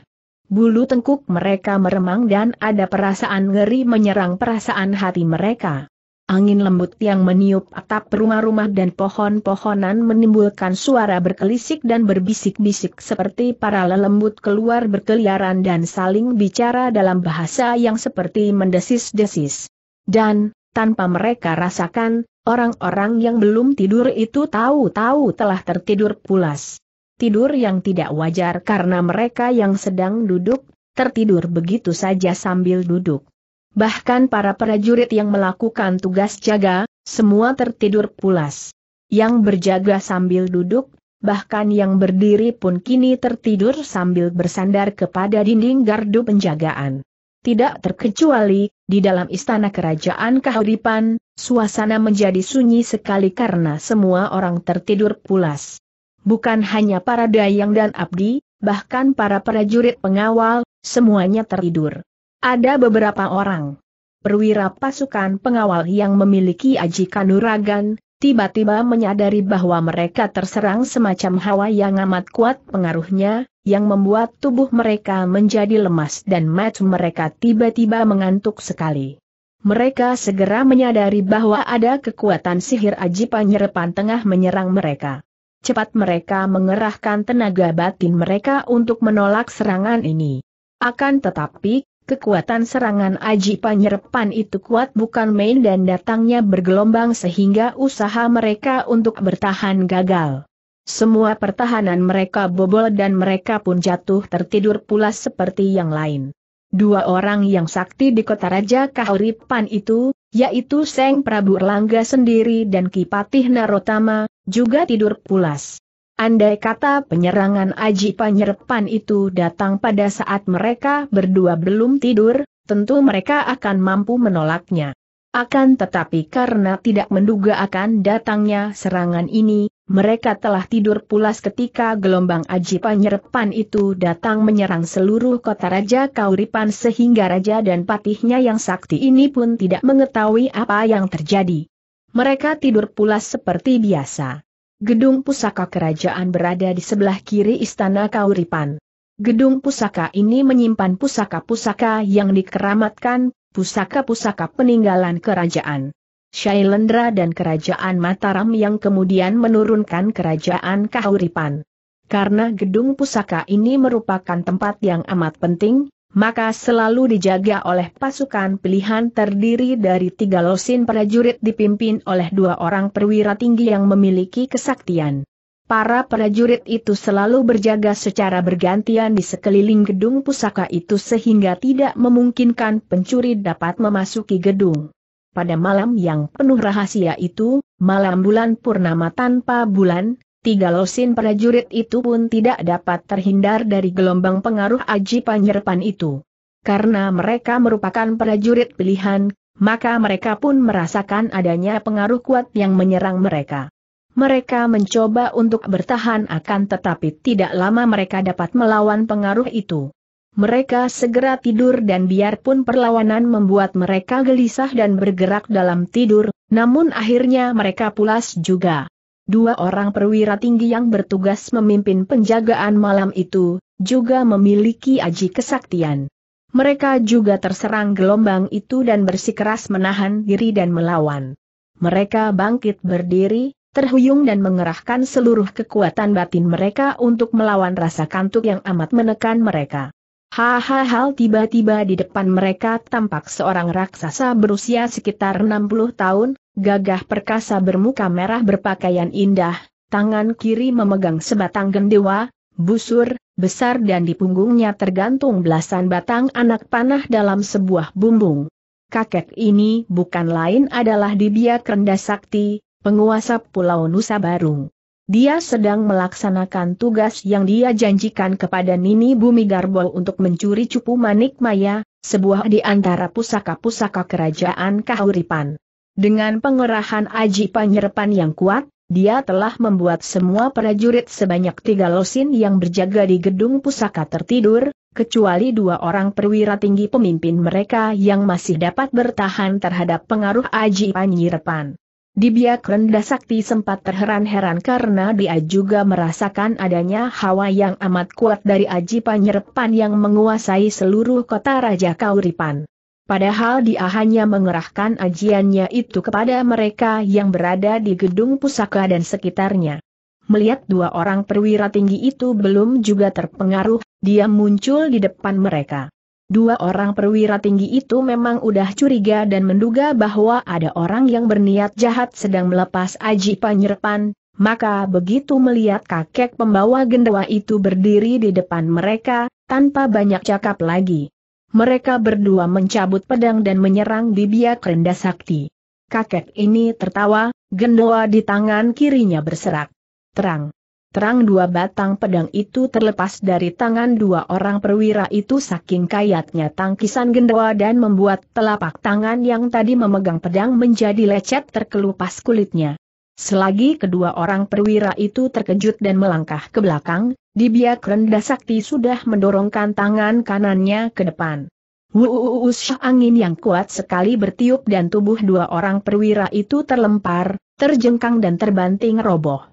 A: Bulu tengkuk mereka meremang dan ada perasaan ngeri menyerang perasaan hati mereka. Angin lembut yang meniup atap rumah-rumah dan pohon-pohonan menimbulkan suara berkelisik dan berbisik-bisik seperti para lelembut keluar berkeliaran dan saling bicara dalam bahasa yang seperti mendesis-desis. Dan, tanpa mereka rasakan, orang-orang yang belum tidur itu tahu-tahu telah tertidur pulas. Tidur yang tidak wajar karena mereka yang sedang duduk, tertidur begitu saja sambil duduk bahkan para prajurit yang melakukan tugas jaga, semua tertidur pulas. Yang berjaga sambil duduk, bahkan yang berdiri pun kini tertidur sambil bersandar kepada dinding gardu penjagaan. Tidak terkecuali, di dalam istana kerajaan Kahuripan, suasana menjadi sunyi sekali karena semua orang tertidur pulas. Bukan hanya para dayang dan abdi, bahkan para prajurit pengawal, semuanya tertidur. Ada beberapa orang. Perwira pasukan pengawal yang memiliki aji kanuragan, tiba-tiba menyadari bahwa mereka terserang semacam hawa yang amat kuat pengaruhnya, yang membuat tubuh mereka menjadi lemas dan mat mereka tiba-tiba mengantuk sekali. Mereka segera menyadari bahwa ada kekuatan sihir aji penyerepan tengah menyerang mereka. Cepat mereka mengerahkan tenaga batin mereka untuk menolak serangan ini. Akan tetapi, Kekuatan serangan Aji Panyerepan itu kuat bukan main dan datangnya bergelombang sehingga usaha mereka untuk bertahan gagal. Semua pertahanan mereka bobol dan mereka pun jatuh tertidur pulas seperti yang lain. Dua orang yang sakti di kota Raja Kahuripan itu, yaitu Seng Prabu Erlangga sendiri dan Kipatih Narotama, juga tidur pulas. Andai kata penyerangan Aji Panyerpan itu datang pada saat mereka berdua belum tidur, tentu mereka akan mampu menolaknya. Akan tetapi karena tidak menduga akan datangnya serangan ini, mereka telah tidur pulas ketika gelombang Aji Panyerpan itu datang menyerang seluruh kota Raja Kauripan sehingga Raja dan patihnya yang sakti ini pun tidak mengetahui apa yang terjadi. Mereka tidur pulas seperti biasa. Gedung pusaka kerajaan berada di sebelah kiri istana Kauripan. Gedung pusaka ini menyimpan pusaka-pusaka yang dikeramatkan, pusaka-pusaka peninggalan kerajaan. Shailendra dan kerajaan Mataram yang kemudian menurunkan kerajaan Kauripan. Karena gedung pusaka ini merupakan tempat yang amat penting, maka selalu dijaga oleh pasukan pilihan terdiri dari tiga losin prajurit dipimpin oleh dua orang perwira tinggi yang memiliki kesaktian. Para prajurit itu selalu berjaga secara bergantian di sekeliling gedung pusaka itu sehingga tidak memungkinkan pencuri dapat memasuki gedung. Pada malam yang penuh rahasia itu, malam bulan purnama tanpa bulan, tiga losin prajurit itu pun tidak dapat terhindar dari gelombang pengaruh aji penyerpan itu. Karena mereka merupakan prajurit pilihan, maka mereka pun merasakan adanya pengaruh kuat yang menyerang mereka. Mereka mencoba untuk bertahan akan tetapi tidak lama mereka dapat melawan pengaruh itu. Mereka segera tidur dan biarpun perlawanan membuat mereka gelisah dan bergerak dalam tidur, namun akhirnya mereka pulas juga. Dua orang perwira tinggi yang bertugas memimpin penjagaan malam itu, juga memiliki aji kesaktian. Mereka juga terserang gelombang itu dan bersikeras menahan diri dan melawan. Mereka bangkit berdiri, terhuyung dan mengerahkan seluruh kekuatan batin mereka untuk melawan rasa kantuk yang amat menekan mereka. Hahaha tiba-tiba di depan mereka tampak seorang raksasa berusia sekitar 60 tahun, gagah perkasa bermuka merah berpakaian indah, tangan kiri memegang sebatang gendewa, busur, besar dan di punggungnya tergantung belasan batang anak panah dalam sebuah bumbung. Kakek ini bukan lain adalah Dibiak Rendah Sakti, penguasa Pulau Nusa Barung. Dia sedang melaksanakan tugas yang dia janjikan kepada Nini Bumi Garbo untuk mencuri cupu manik maya, sebuah di antara pusaka-pusaka kerajaan Kahuripan. Dengan pengerahan aji panyerepan yang kuat, dia telah membuat semua prajurit sebanyak tiga losin yang berjaga di gedung pusaka tertidur, kecuali dua orang perwira tinggi pemimpin mereka yang masih dapat bertahan terhadap pengaruh Aji Panyirepan. Dibiak rendah sakti sempat terheran-heran karena dia juga merasakan adanya hawa yang amat kuat dari Aji Panyerepan yang menguasai seluruh kota Raja Kauripan. Padahal dia hanya mengerahkan ajiannya itu kepada mereka yang berada di gedung pusaka dan sekitarnya. Melihat dua orang perwira tinggi itu belum juga terpengaruh, dia muncul di depan mereka. Dua orang perwira tinggi itu memang udah curiga dan menduga bahwa ada orang yang berniat jahat sedang melepas aji penyerpan, maka begitu melihat kakek pembawa gendawa itu berdiri di depan mereka, tanpa banyak cakap lagi. Mereka berdua mencabut pedang dan menyerang Bibia Kerenda Sakti. Kakek ini tertawa, gendawa di tangan kirinya berserak. Terang. Terang dua batang pedang itu terlepas dari tangan dua orang perwira itu saking kayatnya tangkisan gendawa dan membuat telapak tangan yang tadi memegang pedang menjadi lecet terkelupas kulitnya. Selagi kedua orang perwira itu terkejut dan melangkah ke belakang, Dibiak rendah sakti sudah mendorongkan tangan kanannya ke depan. Wuuuusyah angin yang kuat sekali bertiup dan tubuh dua orang perwira itu terlempar, terjengkang dan terbanting roboh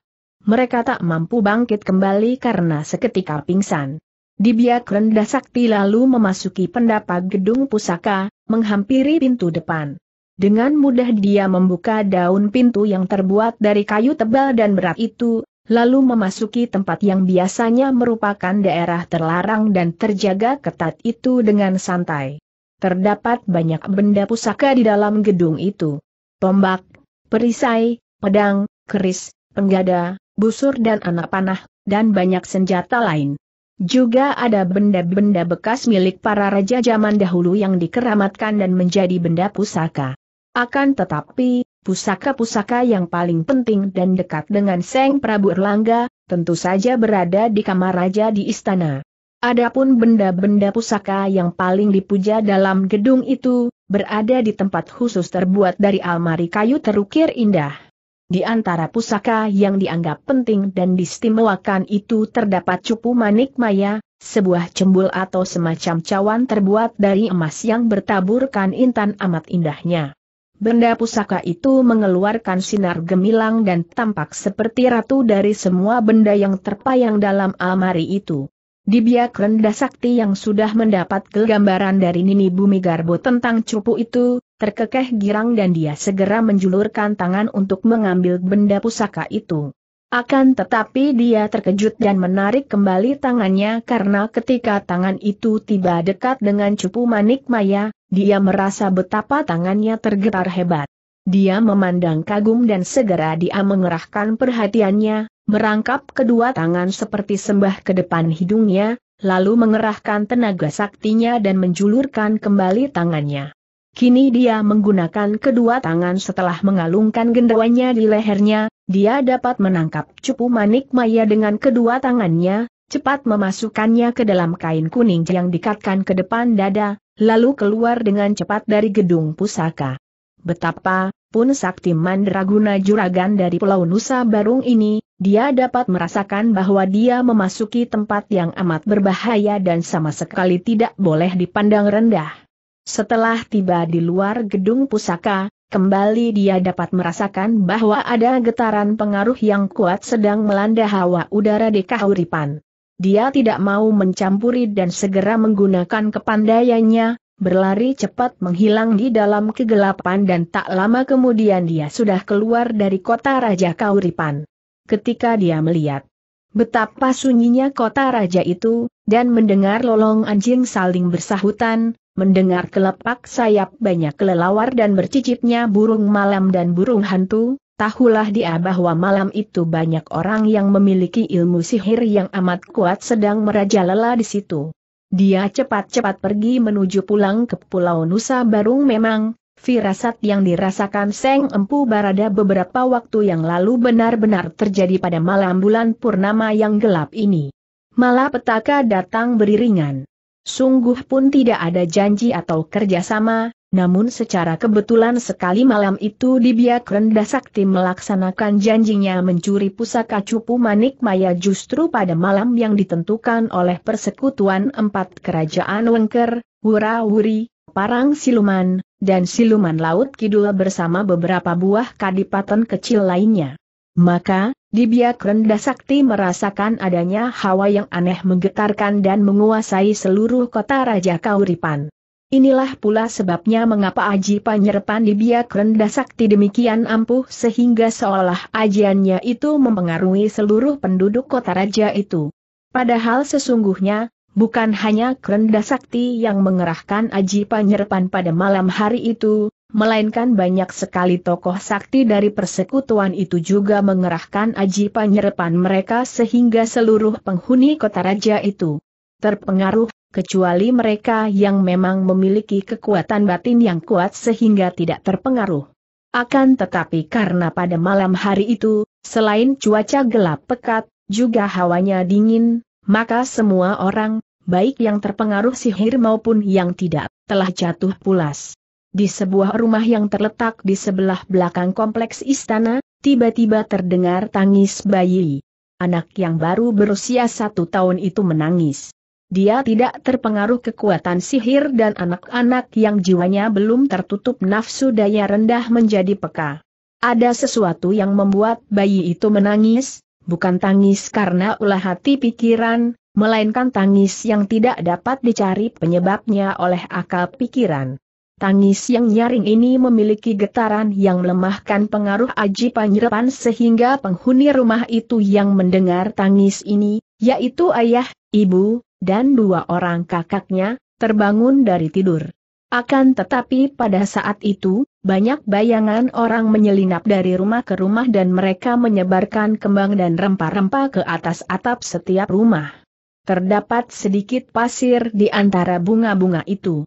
A: mereka tak mampu bangkit kembali karena seketika pingsan. Dibiak rendah sakti lalu memasuki pendapa gedung pusaka, menghampiri pintu depan. Dengan mudah dia membuka daun pintu yang terbuat dari kayu tebal dan berat itu, lalu memasuki tempat yang biasanya merupakan daerah terlarang dan terjaga ketat itu dengan santai. Terdapat banyak benda pusaka di dalam gedung itu. Tombak, perisai, pedang, keris, penggada, busur dan anak panah, dan banyak senjata lain. Juga ada benda-benda bekas milik para raja zaman dahulu yang dikeramatkan dan menjadi benda pusaka. Akan tetapi, pusaka-pusaka yang paling penting dan dekat dengan Seng Prabu Erlangga, tentu saja berada di kamar raja di istana. Adapun benda-benda pusaka yang paling dipuja dalam gedung itu, berada di tempat khusus terbuat dari almari kayu terukir indah. Di antara pusaka yang dianggap penting dan distimewakan itu terdapat cupu manik maya, sebuah cembul atau semacam cawan terbuat dari emas yang bertaburkan intan amat indahnya. Benda pusaka itu mengeluarkan sinar gemilang dan tampak seperti ratu dari semua benda yang terpayang dalam almari itu. Di biak rendah sakti yang sudah mendapat kegambaran dari Nini Bumi Garbo tentang cupu itu, terkekeh girang dan dia segera menjulurkan tangan untuk mengambil benda pusaka itu. Akan tetapi dia terkejut dan menarik kembali tangannya karena ketika tangan itu tiba dekat dengan cupu manik maya, dia merasa betapa tangannya tergetar hebat. Dia memandang kagum dan segera dia mengerahkan perhatiannya, merangkap kedua tangan seperti sembah ke depan hidungnya, lalu mengerahkan tenaga saktinya dan menjulurkan kembali tangannya. Kini dia menggunakan kedua tangan setelah mengalungkan gendawanya di lehernya, dia dapat menangkap cupu manik maya dengan kedua tangannya, cepat memasukkannya ke dalam kain kuning yang dikatkan ke depan dada, lalu keluar dengan cepat dari gedung pusaka. Betapa pun sakti mandraguna juragan dari Pulau Nusa Barung ini, dia dapat merasakan bahwa dia memasuki tempat yang amat berbahaya dan sama sekali tidak boleh dipandang rendah. Setelah tiba di luar gedung pusaka, kembali dia dapat merasakan bahwa ada getaran pengaruh yang kuat sedang melanda hawa udara di kahuripan. Dia tidak mau mencampuri dan segera menggunakan kepandaiannya, berlari cepat menghilang di dalam kegelapan dan tak lama kemudian dia sudah keluar dari kota Raja Kahuripan. Ketika dia melihat betapa sunyinya kota raja itu, dan mendengar lolong anjing saling bersahutan, Mendengar kelepak sayap banyak kelelawar dan bercicitnya burung malam dan burung hantu, tahulah dia bahwa malam itu banyak orang yang memiliki ilmu sihir yang amat kuat sedang merajalela di situ. Dia cepat-cepat pergi menuju pulang ke Pulau Nusa Barung memang, firasat yang dirasakan Seng Empu Barada beberapa waktu yang lalu benar-benar terjadi pada malam bulan purnama yang gelap ini. Malah petaka datang beriringan. Sungguh pun tidak ada janji atau kerjasama, namun secara kebetulan sekali malam itu di biak rendah sakti melaksanakan janjinya mencuri pusaka cupu manik maya justru pada malam yang ditentukan oleh persekutuan empat kerajaan Wengker, Wurawuri, Parang Siluman, dan Siluman Laut Kidul bersama beberapa buah kadipaten kecil lainnya. Maka, di biak rendah sakti merasakan adanya hawa yang aneh menggetarkan dan menguasai seluruh kota Raja Kauripan. Inilah pula sebabnya mengapa aji penyerpan di biak rendah sakti demikian ampuh sehingga seolah ajiannya itu mempengaruhi seluruh penduduk kota raja itu. Padahal sesungguhnya, bukan hanya rendah sakti yang mengerahkan aji penyerpan pada malam hari itu, melainkan banyak sekali tokoh sakti dari persekutuan itu juga mengerahkan aji penyerepan mereka sehingga seluruh penghuni kota raja itu terpengaruh, kecuali mereka yang memang memiliki kekuatan batin yang kuat sehingga tidak terpengaruh. Akan tetapi karena pada malam hari itu, selain cuaca gelap pekat, juga hawanya dingin, maka semua orang, baik yang terpengaruh sihir maupun yang tidak, telah jatuh pulas di sebuah rumah yang terletak di sebelah belakang kompleks istana, tiba-tiba terdengar tangis bayi. Anak yang baru berusia satu tahun itu menangis. Dia tidak terpengaruh kekuatan sihir dan anak-anak yang jiwanya belum tertutup nafsu daya rendah menjadi peka. Ada sesuatu yang membuat bayi itu menangis, bukan tangis karena ulah hati pikiran, melainkan tangis yang tidak dapat dicari penyebabnya oleh akal pikiran. Tangis yang nyaring ini memiliki getaran yang melemahkan pengaruh aji panyerepan sehingga penghuni rumah itu yang mendengar tangis ini, yaitu ayah, ibu, dan dua orang kakaknya, terbangun dari tidur. Akan tetapi pada saat itu, banyak bayangan orang menyelinap dari rumah ke rumah dan mereka menyebarkan kembang dan rempah-rempah ke atas atap setiap rumah. Terdapat sedikit pasir di antara bunga-bunga itu.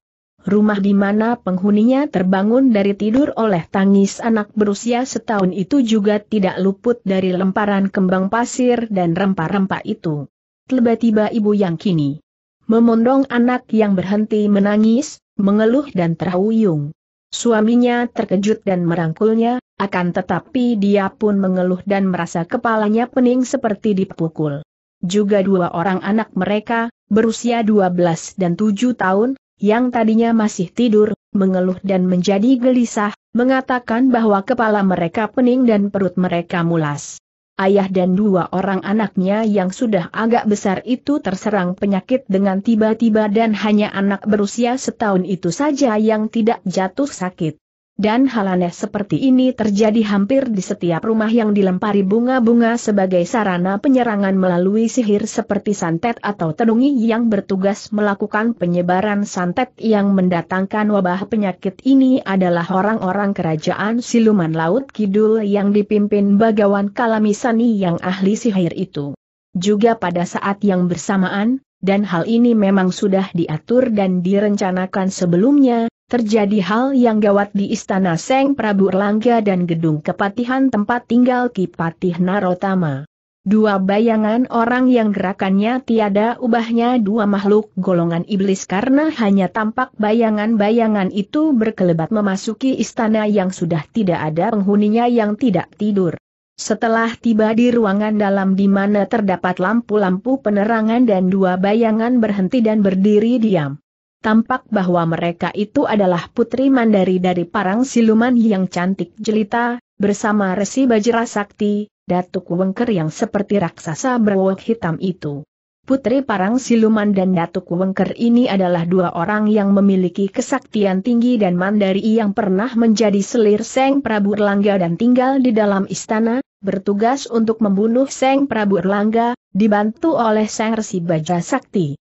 A: Rumah di mana penghuninya terbangun dari tidur oleh tangis anak berusia setahun itu juga tidak luput dari lemparan kembang pasir dan rempah-rempah itu. Tiba-tiba ibu yang kini memondong anak yang berhenti menangis, mengeluh dan terhuyung. Suaminya terkejut dan merangkulnya, akan tetapi dia pun mengeluh dan merasa kepalanya pening seperti dipukul. Juga dua orang anak mereka, berusia 12 dan 7 tahun, yang tadinya masih tidur, mengeluh dan menjadi gelisah, mengatakan bahwa kepala mereka pening dan perut mereka mulas. Ayah dan dua orang anaknya yang sudah agak besar itu terserang penyakit dengan tiba-tiba dan hanya anak berusia setahun itu saja yang tidak jatuh sakit. Dan hal seperti ini terjadi hampir di setiap rumah yang dilempari bunga-bunga sebagai sarana penyerangan melalui sihir seperti santet atau tenungi yang bertugas melakukan penyebaran santet yang mendatangkan wabah penyakit ini adalah orang-orang kerajaan siluman laut kidul yang dipimpin Bagawan Kalamisani yang ahli sihir itu. Juga pada saat yang bersamaan, dan hal ini memang sudah diatur dan direncanakan sebelumnya, Terjadi hal yang gawat di istana Seng Prabu Erlangga dan gedung kepatihan tempat tinggal Kipatih Narotama. Dua bayangan orang yang gerakannya tiada ubahnya dua makhluk golongan iblis karena hanya tampak bayangan-bayangan itu berkelebat memasuki istana yang sudah tidak ada penghuninya yang tidak tidur. Setelah tiba di ruangan dalam di mana terdapat lampu-lampu penerangan dan dua bayangan berhenti dan berdiri diam tampak bahwa mereka itu adalah putri mandari dari parang siluman yang cantik jelita, bersama Resi Bajra Sakti, Datuk Wengker yang seperti raksasa berwok hitam itu. Putri Parang Siluman dan Datuk Wengker ini adalah dua orang yang memiliki kesaktian tinggi dan mandari yang pernah menjadi selir Seng Prabu Erlangga dan tinggal di dalam istana, bertugas untuk membunuh Seng Prabu Erlangga, dibantu oleh Seng Resi Baja Sakti.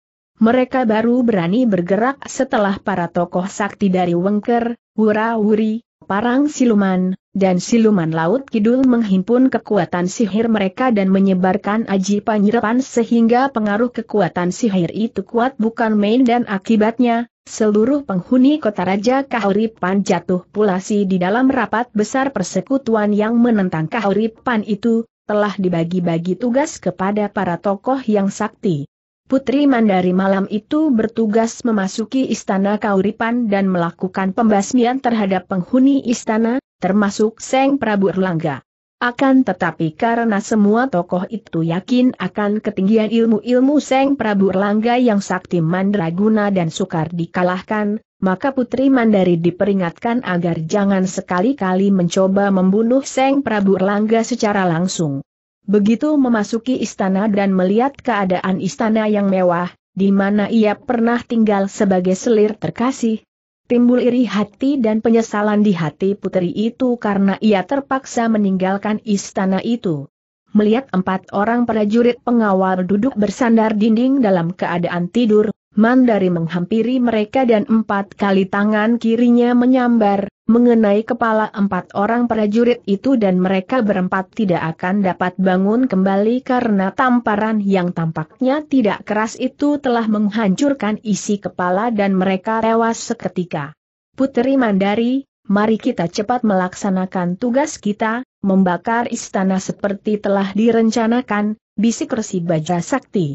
A: Mereka baru berani bergerak setelah para tokoh sakti dari Wengker, Wurawuri, Parang Siluman, dan Siluman Laut Kidul menghimpun kekuatan sihir mereka dan menyebarkan aji panjirapan sehingga pengaruh kekuatan sihir itu kuat bukan main dan akibatnya, seluruh penghuni kota Raja Kahuripan jatuh pulasi di dalam rapat besar persekutuan yang menentang Kahuripan itu, telah dibagi-bagi tugas kepada para tokoh yang sakti. Putri Mandari malam itu bertugas memasuki istana Kauripan dan melakukan pembasmian terhadap penghuni istana, termasuk Seng Prabu Erlangga. Akan tetapi karena semua tokoh itu yakin akan ketinggian ilmu-ilmu Seng Prabu Erlangga yang sakti mandraguna dan sukar dikalahkan, maka Putri Mandari diperingatkan agar jangan sekali-kali mencoba membunuh Seng Prabu Erlangga secara langsung. Begitu memasuki istana dan melihat keadaan istana yang mewah, di mana ia pernah tinggal sebagai selir terkasih, timbul iri hati dan penyesalan di hati putri itu karena ia terpaksa meninggalkan istana itu. Melihat empat orang prajurit pengawal duduk bersandar dinding dalam keadaan tidur, Mandari menghampiri mereka dan empat kali tangan kirinya menyambar, mengenai kepala empat orang prajurit itu dan mereka berempat tidak akan dapat bangun kembali karena tamparan yang tampaknya tidak keras itu telah menghancurkan isi kepala dan mereka tewas seketika. Putri Mandari, mari kita cepat melaksanakan tugas kita, membakar istana seperti telah direncanakan, bisik Resi Baja Sakti.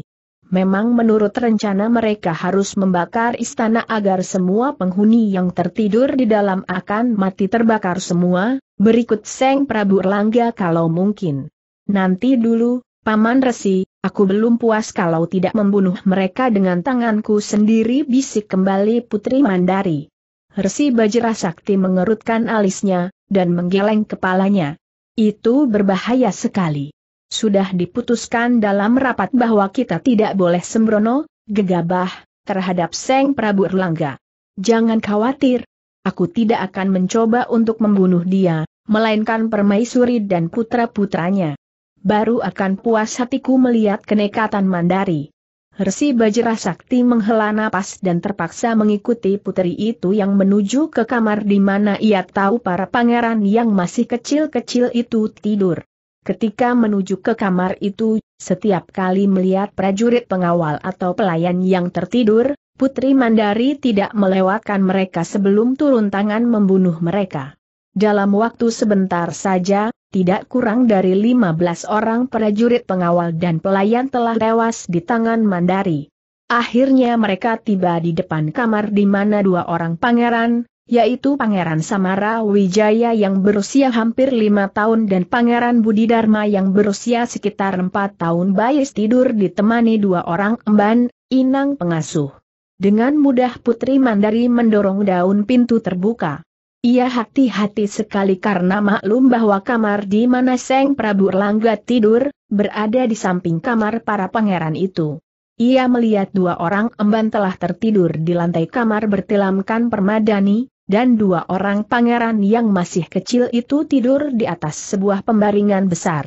A: Memang menurut rencana mereka harus membakar istana agar semua penghuni yang tertidur di dalam akan mati terbakar semua, berikut Seng Prabu Erlangga kalau mungkin. Nanti dulu, Paman Resi, aku belum puas kalau tidak membunuh mereka dengan tanganku sendiri bisik kembali Putri Mandari. Resi Bajra Sakti mengerutkan alisnya, dan menggeleng kepalanya. Itu berbahaya sekali. Sudah diputuskan dalam rapat bahwa kita tidak boleh sembrono, gegabah, terhadap Seng Prabu Erlangga. Jangan khawatir. Aku tidak akan mencoba untuk membunuh dia, melainkan permaisuri dan putra-putranya. Baru akan puas hatiku melihat kenekatan Mandari. Resi Bajra Sakti menghela napas dan terpaksa mengikuti putri itu yang menuju ke kamar di mana ia tahu para pangeran yang masih kecil-kecil itu tidur. Ketika menuju ke kamar itu, setiap kali melihat prajurit pengawal atau pelayan yang tertidur, Putri Mandari tidak melewatkan mereka sebelum turun tangan membunuh mereka. Dalam waktu sebentar saja, tidak kurang dari 15 orang prajurit pengawal dan pelayan telah tewas di tangan Mandari. Akhirnya mereka tiba di depan kamar di mana dua orang pangeran, yaitu Pangeran Samara Wijaya yang berusia hampir lima tahun dan Pangeran Budi Dharma yang berusia sekitar empat tahun bayis tidur ditemani dua orang emban, inang pengasuh. Dengan mudah Putri Mandari mendorong daun pintu terbuka. Ia hati-hati sekali karena maklum bahwa kamar di mana Seng Prabu Erlangga tidur, berada di samping kamar para pangeran itu. Ia melihat dua orang emban telah tertidur di lantai kamar bertilamkan permadani, dan dua orang pangeran yang masih kecil itu tidur di atas sebuah pembaringan besar.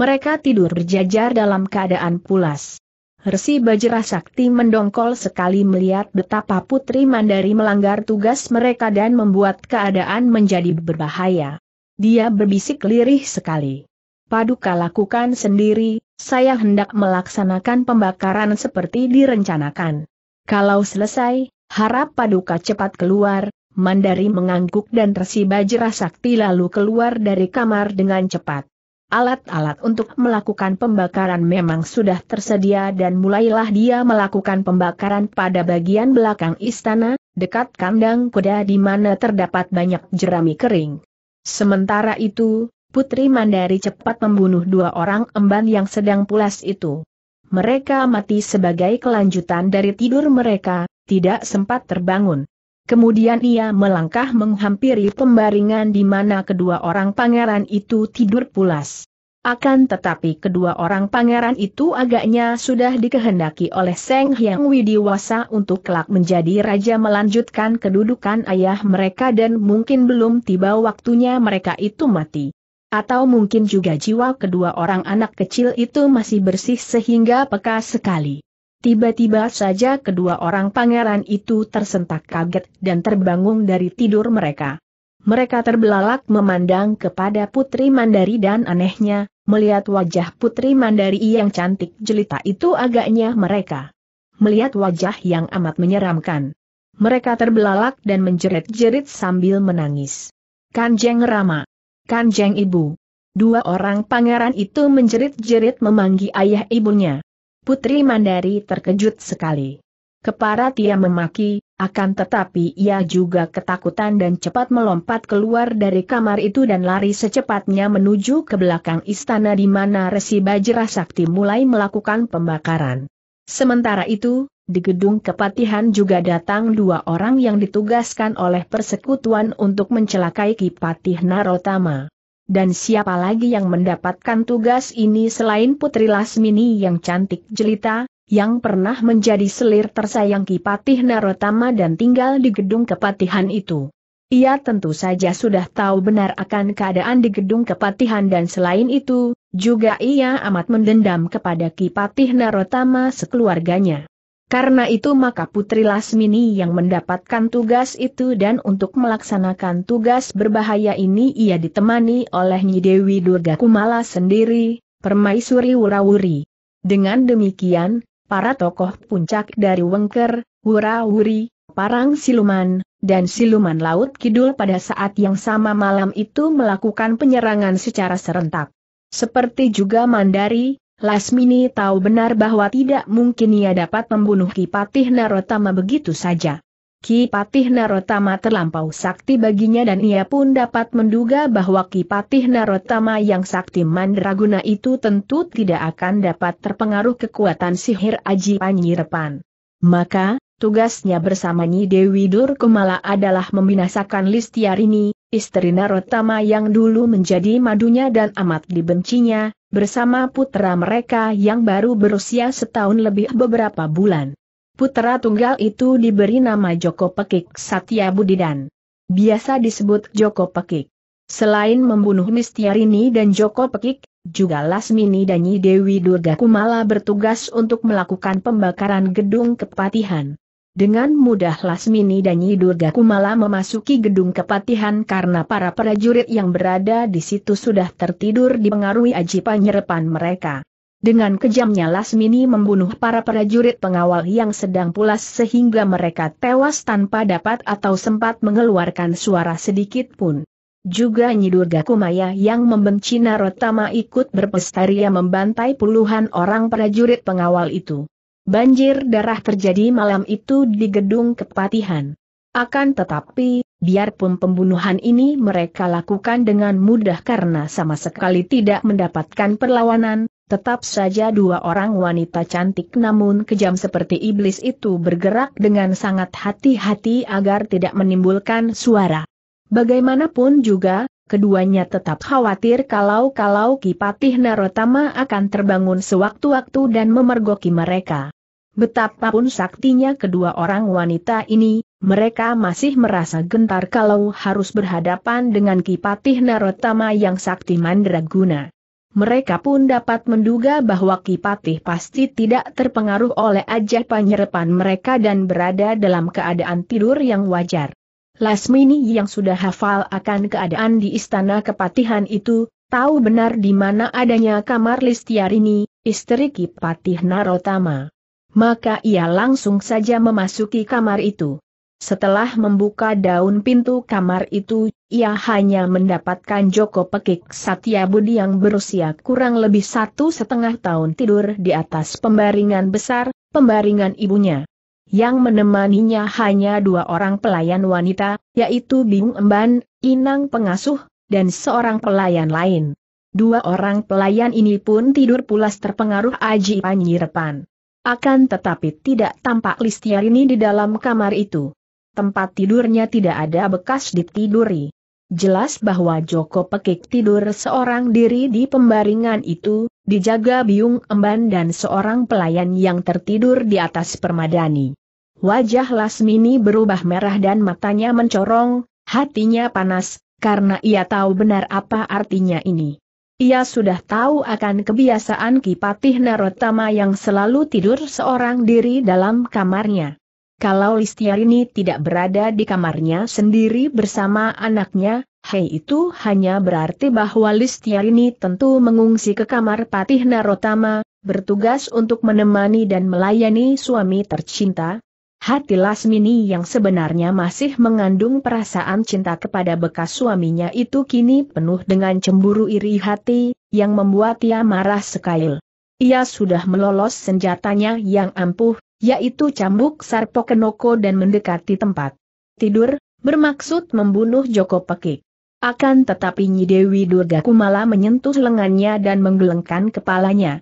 A: Mereka tidur berjajar dalam keadaan pulas. Resi Bajra Sakti mendongkol sekali melihat betapa Putri Mandari melanggar tugas mereka dan membuat keadaan menjadi berbahaya. Dia berbisik lirih sekali. Paduka lakukan sendiri, saya hendak melaksanakan pembakaran seperti direncanakan. Kalau selesai, harap Paduka cepat keluar, Mandari mengangguk dan tersiba sakti lalu keluar dari kamar dengan cepat. Alat-alat untuk melakukan pembakaran memang sudah tersedia dan mulailah dia melakukan pembakaran pada bagian belakang istana, dekat kandang kuda di mana terdapat banyak jerami kering. Sementara itu, Putri Mandari cepat membunuh dua orang emban yang sedang pulas itu. Mereka mati sebagai kelanjutan dari tidur mereka, tidak sempat terbangun. Kemudian ia melangkah menghampiri pembaringan di mana kedua orang pangeran itu tidur pulas. Akan tetapi kedua orang pangeran itu agaknya sudah dikehendaki oleh Seng Hyang Widiwasa untuk kelak menjadi raja melanjutkan kedudukan ayah mereka dan mungkin belum tiba waktunya mereka itu mati. Atau mungkin juga jiwa kedua orang anak kecil itu masih bersih sehingga peka sekali. Tiba-tiba saja kedua orang pangeran itu tersentak kaget dan terbangun dari tidur mereka. Mereka terbelalak memandang kepada Putri Mandari dan anehnya, melihat wajah Putri Mandari yang cantik jelita itu agaknya mereka. Melihat wajah yang amat menyeramkan. Mereka terbelalak dan menjerit-jerit sambil menangis. Kanjeng Rama. Kanjeng Ibu. Dua orang pangeran itu menjerit-jerit memanggil ayah ibunya. Putri Mandari terkejut sekali. Keparat ia memaki, akan tetapi ia juga ketakutan dan cepat melompat keluar dari kamar itu dan lari secepatnya menuju ke belakang istana di mana Resi Bajra Sakti mulai melakukan pembakaran. Sementara itu, di gedung kepatihan juga datang dua orang yang ditugaskan oleh persekutuan untuk mencelakai Kipatih Narotama. Dan siapa lagi yang mendapatkan tugas ini selain Putri Lasmini yang cantik jelita, yang pernah menjadi selir tersayang Kipatih Narotama dan tinggal di gedung kepatihan itu. Ia tentu saja sudah tahu benar akan keadaan di gedung kepatihan dan selain itu, juga ia amat mendendam kepada Kipatih Narotama sekeluarganya. Karena itu maka Putri Lasmini yang mendapatkan tugas itu dan untuk melaksanakan tugas berbahaya ini ia ditemani oleh Nyi Dewi Durga Kumala sendiri, permaisuri Wurawuri. Dengan demikian, para tokoh puncak dari Wengker, Wurawuri, Parang Siluman, dan Siluman Laut Kidul pada saat yang sama malam itu melakukan penyerangan secara serentak. Seperti juga Mandari, Lasmini tahu benar bahwa tidak mungkin ia dapat membunuh Kipatih Narotama begitu saja. Kipatih Narotama terlampau sakti baginya dan ia pun dapat menduga bahwa Kipatih Narotama yang sakti mandraguna itu tentu tidak akan dapat terpengaruh kekuatan sihir Aji Panyirepan. Maka, tugasnya bersama Nyi Dewi Durkumala adalah membinasakan Listiarini, istri Narotama yang dulu menjadi madunya dan amat dibencinya, bersama putra mereka yang baru berusia setahun lebih beberapa bulan. Putra tunggal itu diberi nama Joko Pekik Satya Budidan. Biasa disebut Joko Pekik. Selain membunuh Mistiarini dan Joko Pekik, juga Lasmini dan Nyi Dewi Durga Kumala bertugas untuk melakukan pembakaran gedung kepatihan. Dengan mudah Lasmini dan Nyi Kumala memasuki gedung kepatihan karena para prajurit yang berada di situ sudah tertidur dipengaruhi aji penyerepan mereka. Dengan kejamnya Lasmini membunuh para prajurit pengawal yang sedang pulas sehingga mereka tewas tanpa dapat atau sempat mengeluarkan suara sedikit pun. Juga Nyi Kumaya yang membenci Narotama ikut berpestaria membantai puluhan orang prajurit pengawal itu. Banjir darah terjadi malam itu di gedung kepatihan. Akan tetapi, biarpun pembunuhan ini mereka lakukan dengan mudah karena sama sekali tidak mendapatkan perlawanan, tetap saja dua orang wanita cantik namun kejam seperti iblis itu bergerak dengan sangat hati-hati agar tidak menimbulkan suara. Bagaimanapun juga, keduanya tetap khawatir kalau-kalau Kipatih Narotama akan terbangun sewaktu-waktu dan memergoki mereka. Betapapun saktinya kedua orang wanita ini, mereka masih merasa gentar kalau harus berhadapan dengan Kipatih Narotama yang sakti mandraguna. Mereka pun dapat menduga bahwa Kipatih pasti tidak terpengaruh oleh ajar penyerepan mereka dan berada dalam keadaan tidur yang wajar. Lasmini yang sudah hafal akan keadaan di istana kepatihan itu, tahu benar di mana adanya kamar Listiarini, istri Kipatih Narotama maka ia langsung saja memasuki kamar itu. Setelah membuka daun pintu kamar itu, ia hanya mendapatkan Joko Pekik Satya Budi yang berusia kurang lebih satu setengah tahun tidur di atas pembaringan besar, pembaringan ibunya. Yang menemaninya hanya dua orang pelayan wanita, yaitu Bing Emban, Inang Pengasuh, dan seorang pelayan lain. Dua orang pelayan ini pun tidur pulas terpengaruh Aji Panyirepan. Akan tetapi tidak tampak Listiarini di dalam kamar itu. Tempat tidurnya tidak ada bekas ditiduri. Jelas bahwa Joko Pekik tidur seorang diri di pembaringan itu, dijaga biung emban dan seorang pelayan yang tertidur di atas permadani. Wajah Lasmini berubah merah dan matanya mencorong, hatinya panas, karena ia tahu benar apa artinya ini. Ia sudah tahu akan kebiasaan Kipatih Narotama yang selalu tidur seorang diri dalam kamarnya. Kalau Listiarini tidak berada di kamarnya sendiri bersama anaknya, hei itu hanya berarti bahwa Listiarini tentu mengungsi ke kamar Patih Narotama, bertugas untuk menemani dan melayani suami tercinta, Hati Lasmini yang sebenarnya masih mengandung perasaan cinta kepada bekas suaminya itu kini penuh dengan cemburu iri hati, yang membuat ia marah sekail. Ia sudah melolos senjatanya yang ampuh, yaitu cambuk kenoko dan mendekati tempat tidur, bermaksud membunuh Joko Pekik. Akan tetapi Nyi Dewi Durga Kumala menyentuh lengannya dan menggelengkan kepalanya.